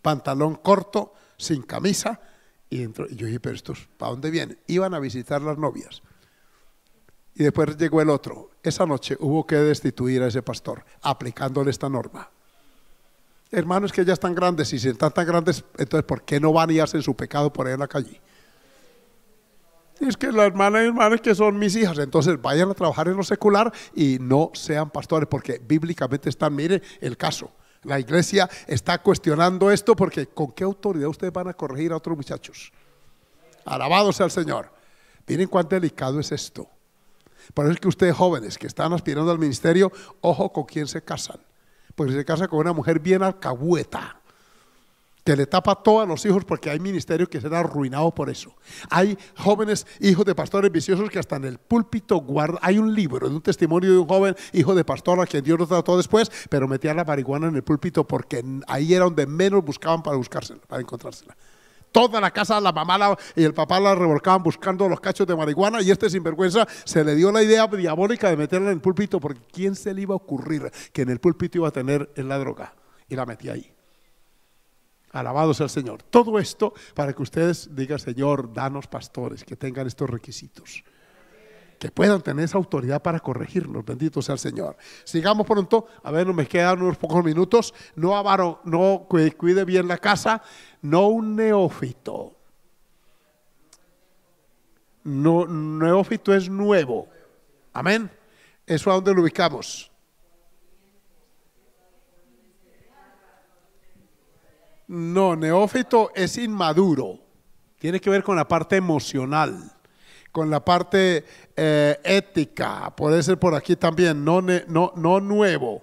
A: Pantalón corto, sin camisa. Y, yo dije, pero estos, ¿para dónde vienen? Iban a visitar las novias. Y después llegó el otro. Esa noche hubo que destituir a ese pastor aplicándole esta norma. Hermanos que ya están grandes, y si están tan grandes, entonces ¿por qué no van y hacen su pecado por ahí en la calle? es que las hermanas y hermanas que son mis hijas, entonces vayan a trabajar en lo secular y no sean pastores, porque bíblicamente están, mire el caso. La iglesia está cuestionando esto porque ¿con qué autoridad ustedes van a corregir a otros muchachos? Alabado sea el Señor. Miren cuán delicado es esto. Por eso es que ustedes jóvenes que están aspirando al ministerio, ojo con quién se casan. Porque se casa con una mujer bien alcahueta, que le tapa todo a los hijos porque hay ministerios que será arruinado por eso. Hay jóvenes hijos de pastores viciosos que hasta en el púlpito guardan. Hay un libro de un testimonio de un joven hijo de pastor a quien Dios lo trató después, pero metía la marihuana en el púlpito porque ahí era donde menos buscaban para buscársela, para encontrársela. Toda la casa, la mamá y el papá la revolcaban buscando los cachos de marihuana y este sinvergüenza se le dio la idea diabólica de meterla en el púlpito porque ¿quién se le iba a ocurrir que en el púlpito iba a tener la droga? Y la metía ahí. Alabado sea el Señor. Todo esto para que ustedes digan, Señor, danos pastores que tengan estos requisitos. Que puedan tener esa autoridad para corregirnos. Bendito sea el Señor. Sigamos pronto. A ver, me quedan unos pocos minutos. No avaro, no cuide bien la casa. No un neófito. No, neófito es nuevo. Amén. Eso a donde lo ubicamos. No, neófito es inmaduro. Tiene que ver con la parte emocional, con la parte eh, ética. Puede ser por aquí también, no, no, no nuevo.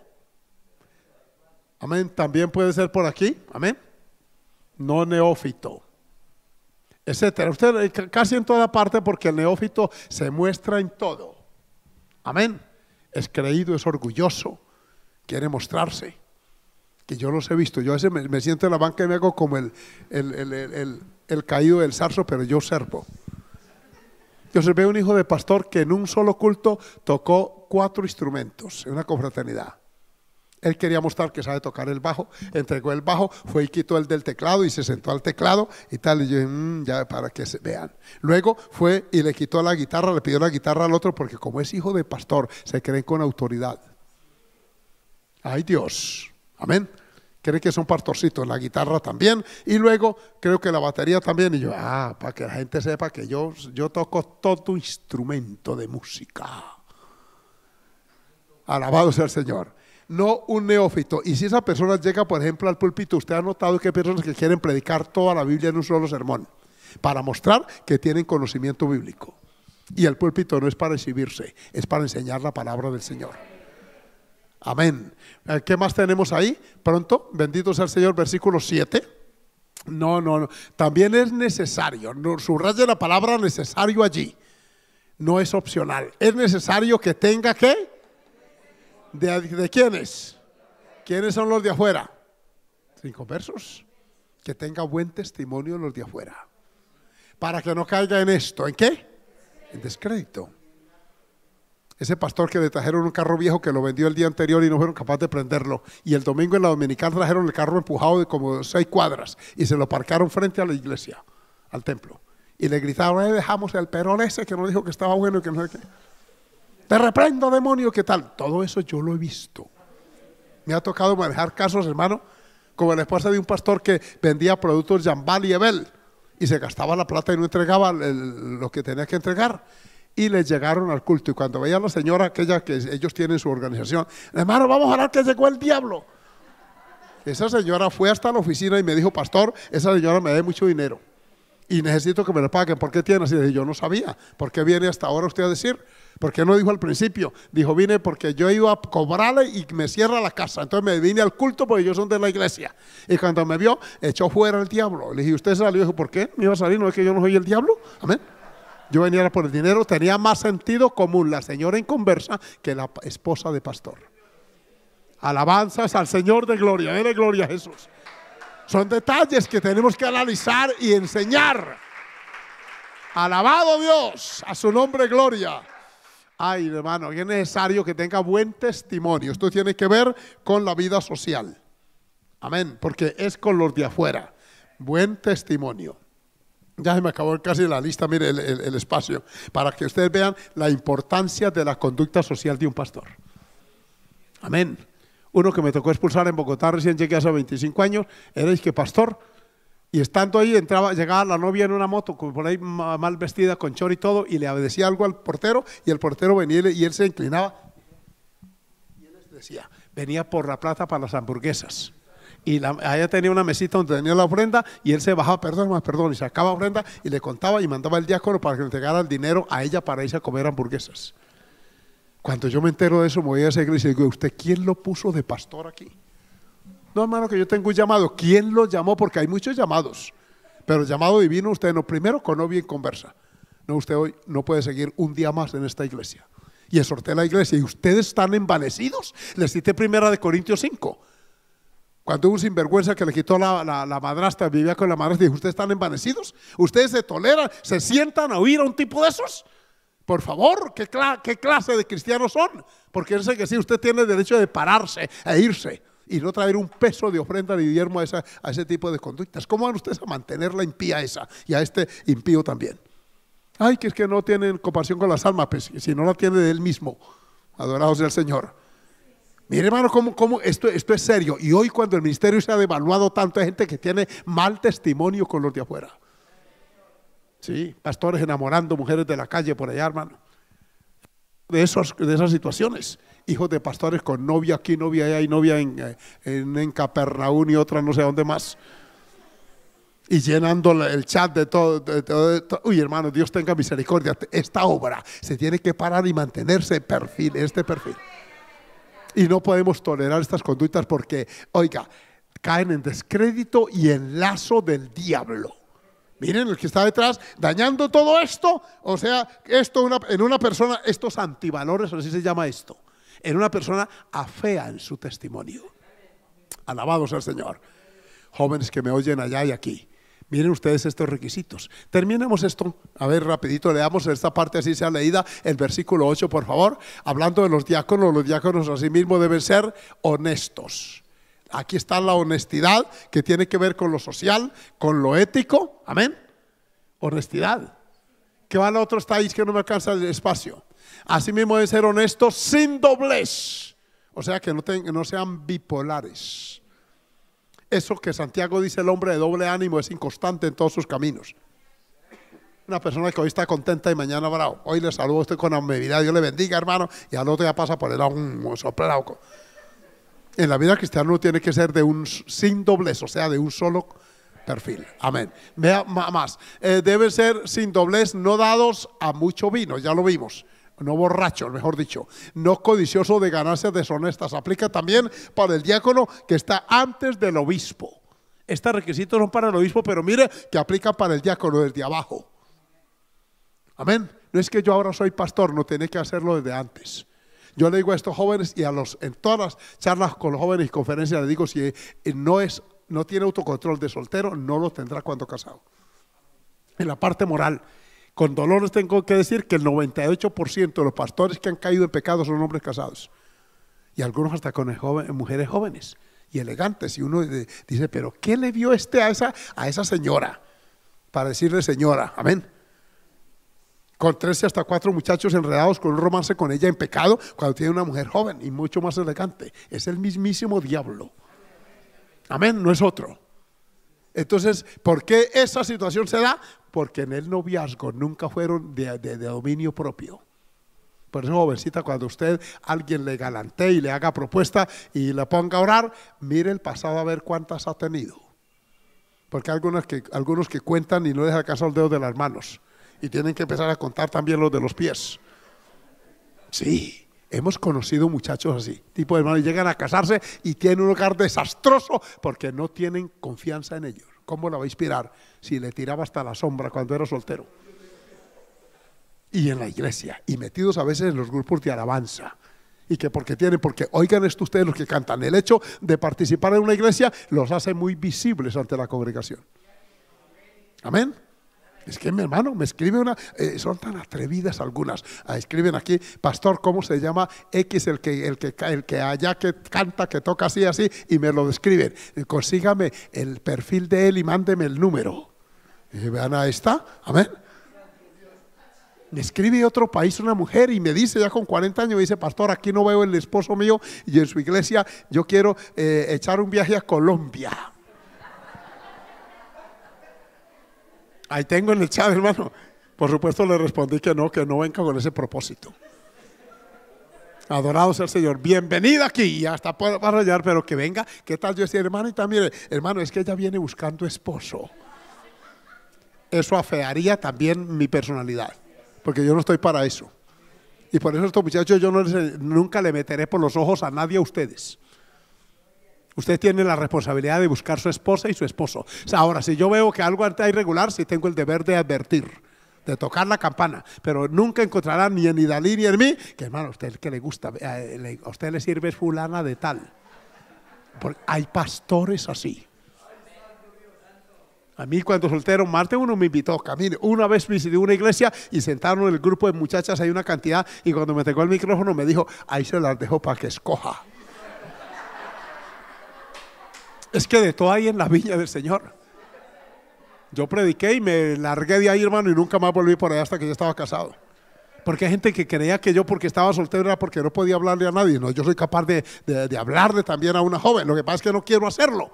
A: Amén. También puede ser por aquí. Amén. No neófito. Etcétera. Usted eh, casi en toda parte porque el neófito se muestra en todo. Amén. Es creído, es orgulloso, quiere mostrarse que yo los he visto. Yo a veces me, siento en la banca y me hago como el, el, caído del zarzo, pero yo observo. Yo observé a un hijo de pastor que en un solo culto tocó cuatro instrumentos en una confraternidad. Él quería mostrar que sabe tocar el bajo, entregó el bajo, fue y quitó el del teclado y se sentó al teclado y tal. Y yo, mm, ya para que se vean. Luego fue y le quitó la guitarra, le pidió la guitarra al otro, porque como es hijo de pastor, se creen con autoridad. ¡Ay Dios! Amén. Creo que son en la guitarra también, y luego creo que la batería también. Y yo, ah, para que la gente sepa que yo, yo toco todo instrumento de música. Alabado sea el Señor. No un neófito. Y si esa persona llega, por ejemplo, al púlpito, usted ha notado que hay personas que quieren predicar toda la Biblia en un solo sermón, para mostrar que tienen conocimiento bíblico. Y el púlpito no es para exhibirse, es para enseñar la palabra del Señor. Amén. Eh, ¿Qué más tenemos ahí? Pronto, bendito sea el Señor, versículo 7. No, no, no. También es necesario. Subraye la palabra necesario allí. No es opcional. Es necesario que tenga que. ¿De, de quiénes? ¿Quiénes son los de afuera? Cinco versos. Que tenga buen testimonio los de afuera. Para que no caiga en esto. ¿En qué? En descrédito ese pastor que le trajeron un carro viejo que lo vendió el día anterior y no fueron capaces de prenderlo. Y el domingo en la dominical trajeron el carro empujado de como seis cuadras y se lo parcaron frente a la iglesia, al templo. Y le gritaron, ahí eh, dejamos el perón ese que no dijo que estaba bueno y que no sé qué. Te reprendo, demonio, ¿qué tal? Todo eso yo lo he visto. Me ha tocado manejar casos, hermano, como la esposa de un pastor que vendía productos Jambal y Ebel y se gastaba la plata y no entregaba lo que tenía que entregar y le llegaron al culto. Y cuando veía a la señora, aquella que ellos tienen su organización, hermano, vamos a hablar que llegó el diablo. Esa señora fue hasta la oficina y me dijo, pastor, esa señora me da mucho dinero y necesito que me lo paguen. ¿Por qué tiene? Y yo no sabía. ¿Por qué viene hasta ahora usted a decir? ¿Por qué no dijo al principio? Dijo, vine porque yo iba a cobrarle y me cierra la casa. Entonces me vine al culto porque yo son de la iglesia. Y cuando me vio, echó fuera el diablo. Le dije, ¿usted salió? Dijo, ¿por qué? ¿Me iba a salir? ¿No es que yo no soy el diablo? Amén yo venía por el dinero, tenía más sentido común la señora en conversa que la esposa de pastor. Alabanzas al Señor de gloria, de gloria a Jesús. Son detalles que tenemos que analizar y enseñar. Alabado Dios, a su nombre gloria. Ay, hermano, es necesario que tenga buen testimonio. Esto tiene que ver con la vida social. Amén, porque es con los de afuera. Buen testimonio. Ya se me acabó casi la lista, mire el, espacio, para que ustedes vean la importancia de la conducta social de un pastor. Amén. Uno que me tocó expulsar en Bogotá, recién llegué hace 25 años, era que pastor, y estando ahí, entraba, llegaba la novia en una moto, por ahí mal vestida, con chor y todo, y le decía algo al portero, y el portero venía y él se inclinaba, y él les decía, venía por la plaza para las hamburguesas y ella tenía una mesita donde tenía la ofrenda y él se bajaba, perdón, más perdón, y sacaba ofrenda y le contaba y mandaba el diácono para que le entregara el dinero a ella para irse a comer hamburguesas. Cuando yo me entero de eso, me voy a esa iglesia y digo, ¿usted quién lo puso de pastor aquí? No, hermano, que yo tengo un llamado. ¿Quién lo llamó? Porque hay muchos llamados. Pero el llamado divino, usted no, primero con bien conversa. No, usted hoy no puede seguir un día más en esta iglesia. Y exhorté a la iglesia, y ustedes están envanecidos. Les cité primera de Corintios 5 cuando un sinvergüenza que le quitó la, la, madrastra, vivía con la madrastra, dijo, ¿ustedes están envanecidos? ¿Ustedes se toleran? ¿Se sientan a oír a un tipo de esos? Por favor, ¿qué, clase de cristianos son? Porque yo que sí, usted tiene el derecho de pararse e irse y no traer un peso de ofrenda de guillermo a, ese tipo de conductas. ¿Cómo van ustedes a mantener la impía esa y a este impío también? Ay, que es que no tienen compasión con las almas, pues, si no la tiene de él mismo. Adorados del Señor. Mire, hermano, ¿cómo, esto, esto es serio. Y hoy cuando el ministerio se ha devaluado tanto, hay gente que tiene mal testimonio con los de afuera. Sí, pastores enamorando mujeres de la calle por allá, hermano. De, esos, de esas situaciones. Hijos de pastores con novia aquí, novia allá y novia en, en, Capernaum y otra no sé dónde más. Y llenando el chat de todo, Uy, hermano, Dios tenga misericordia. Esta obra se tiene que parar y mantenerse perfil, este perfil y no podemos tolerar estas conductas porque, oiga, caen en descrédito y en lazo del diablo. Miren el que está detrás, dañando todo esto. O sea, esto una, en una persona, estos antivalores, así se llama esto, en una persona afea en su testimonio. Alabados al Señor. Jóvenes que me oyen allá y aquí. Miren ustedes estos requisitos. Terminemos esto, a ver, rapidito, leamos esta parte así sea leída, el versículo 8, por favor. Hablando de los diáconos, los diáconos asimismo deben ser honestos. Aquí está la honestidad que tiene que ver con lo social, con lo ético. Amén. Honestidad. Que van a otros países que no me alcanza el espacio. Asimismo deben ser honestos sin doblez. O sea, que no, no sean bipolares. Eso que Santiago dice, el hombre de doble ánimo es inconstante en todos sus caminos. Una persona que hoy está contenta y mañana bravo. Hoy le saludo estoy usted con amabilidad, Dios le bendiga, hermano, y al otro día pasa por el a un soplado. En la vida cristiana uno tiene que ser de un sin doblez, o sea, de un solo perfil. Amén. Vea más. Eh, Debe ser sin doblez, no dados a mucho vino, ya lo vimos no borracho, mejor dicho, no codicioso de ganancias deshonestas. Aplica también para el diácono que está antes del obispo. Estos requisitos son para el obispo, pero mire que aplica para el diácono desde abajo. Amén. No es que yo ahora soy pastor, no tiene que hacerlo desde antes. Yo le digo a estos jóvenes y a los en todas las charlas con los jóvenes y conferencias le digo si eh, no es no tiene autocontrol de soltero, no lo tendrá cuando casado. En la parte moral, con dolores tengo que decir que el 98% de los pastores que han caído en pecado son hombres casados. Y algunos hasta con mujeres jóvenes y elegantes. Y uno dice, pero ¿qué le vio este a esa, a esa señora? Para decirle señora, amén. Con 13 hasta cuatro muchachos enredados con un romance con ella en pecado cuando tiene una mujer joven y mucho más elegante. Es el mismísimo diablo. Amén, no es otro. Entonces, ¿por qué esa situación se da? porque en el noviazgo nunca fueron de, dominio propio. Por eso, jovencita, cuando usted alguien le galantee y le haga propuesta y le ponga a orar, mire el pasado a ver cuántas ha tenido. Porque algunos que, algunos que cuentan y no les alcanza el dedo de las manos. Y tienen que empezar a contar también los de los pies. Sí, hemos conocido muchachos así, tipo de hermanos, llegan a casarse y tienen un hogar desastroso porque no tienen confianza en ellos. ¿Cómo la va a inspirar si le tiraba hasta la sombra cuando era soltero? Y en la iglesia, y metidos a veces en los grupos de alabanza. Y que porque tienen, porque oigan esto ustedes los que cantan, el hecho de participar en una iglesia los hace muy visibles ante la congregación. Amén. Es que mi hermano me escribe una, eh, son tan atrevidas algunas. Ah, escriben aquí, pastor, ¿cómo se llama X el que, el que, el que allá que canta, que toca así, así, y me lo describen. Eh, consígame el perfil de él y mándeme el número. Y vean, ahí está, amén. Me escribe otro país una mujer y me dice ya con 40 años, me dice, pastor, aquí no veo el esposo mío y en su iglesia yo quiero eh, echar un viaje a Colombia. Ahí tengo en el chat, hermano. Por supuesto le respondí que no, que no venga con ese propósito. Adorado sea el Señor. Bienvenida aquí. Ya está para rayar, pero que venga. ¿Qué tal yo decía, hermano? Y también, hermano, es que ella viene buscando esposo. Eso afearía también mi personalidad. Porque yo no estoy para eso. Y por eso estos muchachos yo no nunca le meteré por los ojos a nadie a ustedes. Usted tiene la responsabilidad de buscar su esposa y su esposo. Ahora, si yo veo que algo está irregular, sí tengo el deber de advertir, de tocar la campana, pero nunca encontrarán ni en Idalí ni en mí, que hermano, a usted que le gusta, eh, a usted le sirve fulana de tal. Porque hay pastores así. A mí cuando soltero, Marte uno me invitó, camine. Una vez visité una iglesia y sentaron el grupo de muchachas, hay una cantidad, y cuando me tocó el micrófono me dijo, ahí se las dejo para que escoja. Es que de todo ahí en la viña del Señor. Yo prediqué y me largué de ahí, hermano, y nunca más volví por allá hasta que yo estaba casado. Porque hay gente que creía que yo porque estaba soltero era porque no podía hablarle a nadie. No, yo soy capaz de, hablarle también a una joven. Lo que pasa es que no quiero hacerlo.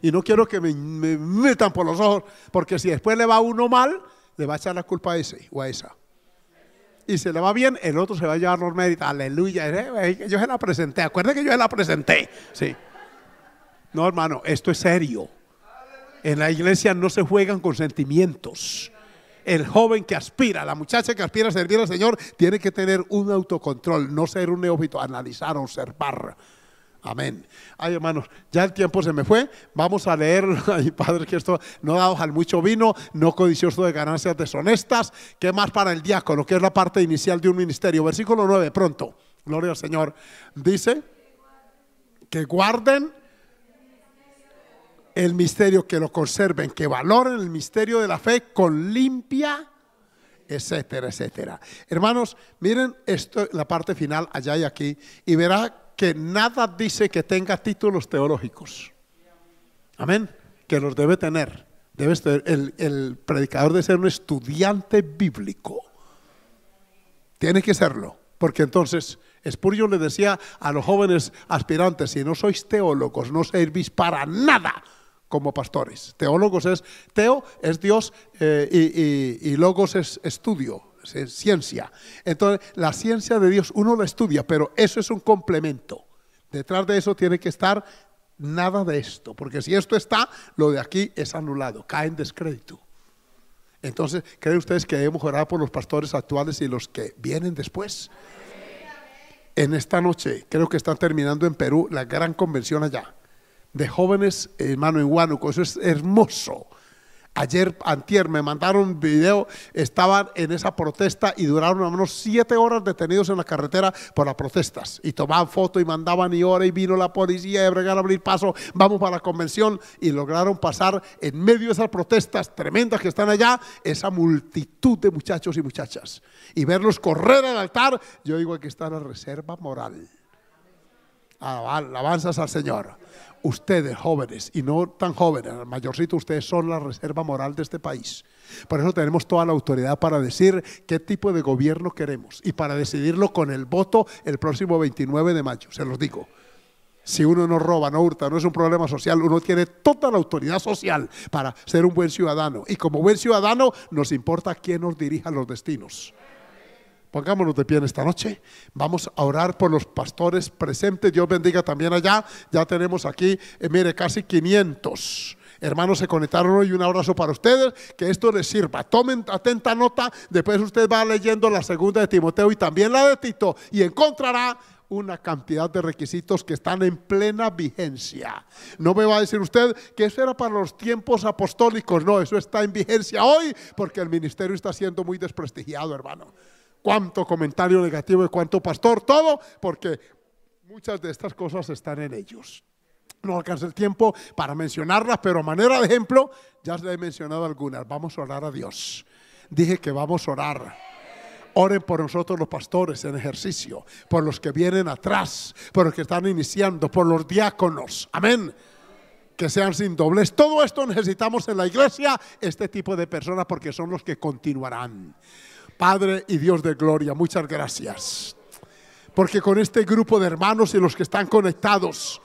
A: Y no quiero que me, metan por los ojos. Porque si después le va uno mal, le va a echar la culpa a ese o a esa. Y si le va bien, el otro se va a llevar los médicos, Aleluya. Eh, eh, yo se la presenté. Acuérdense que yo se la presenté. Sí. No, hermano, esto es serio. En la iglesia no se juegan con sentimientos. El joven que aspira, la muchacha que aspira a servir al Señor, tiene que tener un autocontrol, no ser un neófito, analizar, observar. Amén. Ay, hermanos, ya el tiempo se me fue. Vamos a leer, ay, Padre, que esto no da al mucho vino, no codicioso de ganancias deshonestas. ¿Qué más para el diácono? Que es la parte inicial de un ministerio. Versículo 9, pronto. Gloria al Señor. Dice que guarden el misterio, que lo conserven, que valoren el misterio de la fe con limpia, etcétera, etcétera. Hermanos, miren esto, la parte final, allá y aquí, y verá que nada dice que tenga títulos teológicos. Amén, que los debe tener. Debe el, predicador debe ser un estudiante bíblico. Tiene que serlo, porque entonces Spurgeon le decía a los jóvenes aspirantes, si no sois teólogos, no servís para nada como pastores. Teólogos es, teo es Dios eh, y, logos es estudio, es ciencia. Entonces, la ciencia de Dios uno la estudia, pero eso es un complemento. Detrás de eso tiene que estar nada de esto, porque si esto está, lo de aquí es anulado, cae en descrédito. Entonces, ¿creen ustedes que debemos orar por los pastores actuales y los que vienen después? En esta noche, creo que están terminando en Perú la gran convención allá de jóvenes hermano mano en Huánuco. Eso es hermoso. Ayer, antier, me mandaron un video, estaban en esa protesta y duraron al menos siete horas detenidos en la carretera por las protestas. Y tomaban foto y mandaban y hora y vino la policía y bregar a abrir paso, vamos para la convención y lograron pasar en medio de esas protestas tremendas que están allá, esa multitud de muchachos y muchachas. Y verlos correr al altar, yo digo que está la reserva moral alabanzas al Señor. Ustedes, jóvenes, y no tan jóvenes, mayorcito, ustedes son la reserva moral de este país. Por eso tenemos toda la autoridad para decir qué tipo de gobierno queremos y para decidirlo con el voto el próximo 29 de mayo, se los digo. Si uno no roba, no hurta, no es un problema social, uno tiene toda la autoridad social para ser un buen ciudadano. Y como buen ciudadano nos importa quién nos dirija los destinos. Pongámonos de pie en esta noche. Vamos a orar por los pastores presentes. Dios bendiga también allá. Ya tenemos aquí, eh, mire, casi 500 hermanos se conectaron hoy. Un abrazo para ustedes, que esto les sirva. Tomen atenta nota, después usted va leyendo la segunda de Timoteo y también la de Tito y encontrará una cantidad de requisitos que están en plena vigencia. No me va a decir usted que eso era para los tiempos apostólicos, no, eso está en vigencia hoy porque el ministerio está siendo muy desprestigiado, hermano cuánto comentario negativo y cuánto pastor, todo, porque muchas de estas cosas están en ellos. No alcanza el tiempo para mencionarlas, pero a manera de ejemplo, ya les he mencionado algunas. Vamos a orar a Dios. Dije que vamos a orar. Oren por nosotros los pastores en ejercicio, por los que vienen atrás, por los que están iniciando, por los diáconos. Amén que sean sin dobles. Todo esto necesitamos en la iglesia, este tipo de personas, porque son los que continuarán. Padre y Dios de gloria, muchas gracias. Porque con este grupo de hermanos y los que están conectados,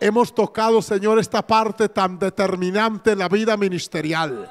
A: hemos tocado, Señor, esta parte tan determinante en la vida ministerial.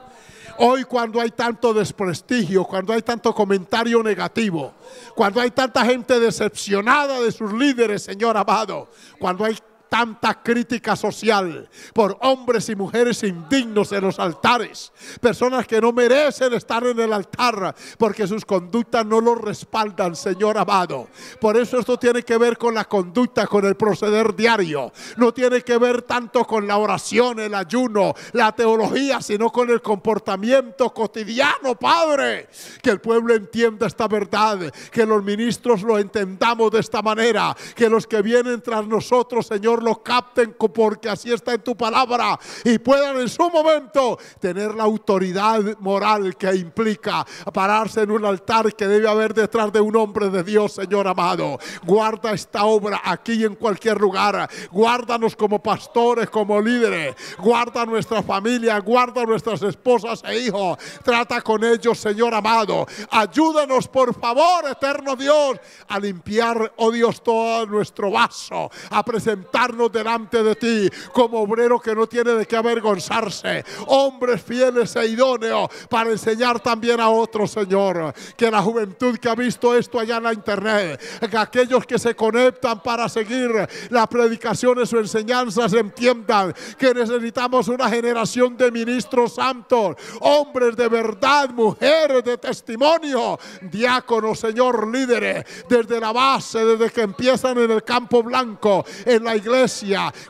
A: Hoy cuando hay tanto desprestigio, cuando hay tanto comentario negativo, cuando hay tanta gente decepcionada de sus líderes, Señor amado, cuando hay tanta crítica social por hombres y mujeres indignos en los altares, personas que no merecen estar en el altar porque sus conductas no lo respaldan, Señor amado. Por eso esto tiene que ver con la conducta, con el proceder diario. No tiene que ver tanto con la oración, el ayuno, la teología, sino con el comportamiento cotidiano, Padre. Que el pueblo entienda esta verdad, que los ministros lo entendamos de esta manera, que los que vienen tras nosotros, Señor, los lo capten porque así está en tu palabra y puedan en su momento tener la autoridad moral que implica pararse en un altar que debe haber detrás de un hombre de Dios, Señor amado. Guarda esta obra aquí y en cualquier lugar. Guárdanos como pastores, como líderes. Guarda nuestra familia, guarda nuestras esposas e hijos. Trata con ellos, Señor amado. Ayúdanos, por favor, eterno Dios, a limpiar, oh Dios, todo nuestro vaso, a presentar delante de ti como obrero que no tiene de qué avergonzarse. Hombres fieles e idóneos para enseñar también a otros, Señor. Que la juventud que ha visto esto allá en la internet, que aquellos que se conectan para seguir las predicaciones o enseñanzas entiendan que necesitamos una generación de ministros santos, hombres de verdad, mujeres de testimonio, diáconos, Señor, líderes, desde la base, desde que empiezan en el campo blanco, en la iglesia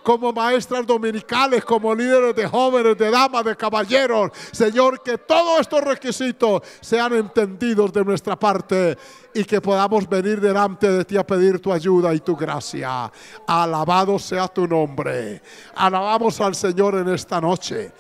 A: como maestras dominicales, como líderes de jóvenes, de damas, de caballeros. Señor, que todos estos requisitos sean entendidos de nuestra parte y que podamos venir delante de ti a pedir tu ayuda y tu gracia. Alabado sea tu nombre. Alabamos al Señor en esta noche.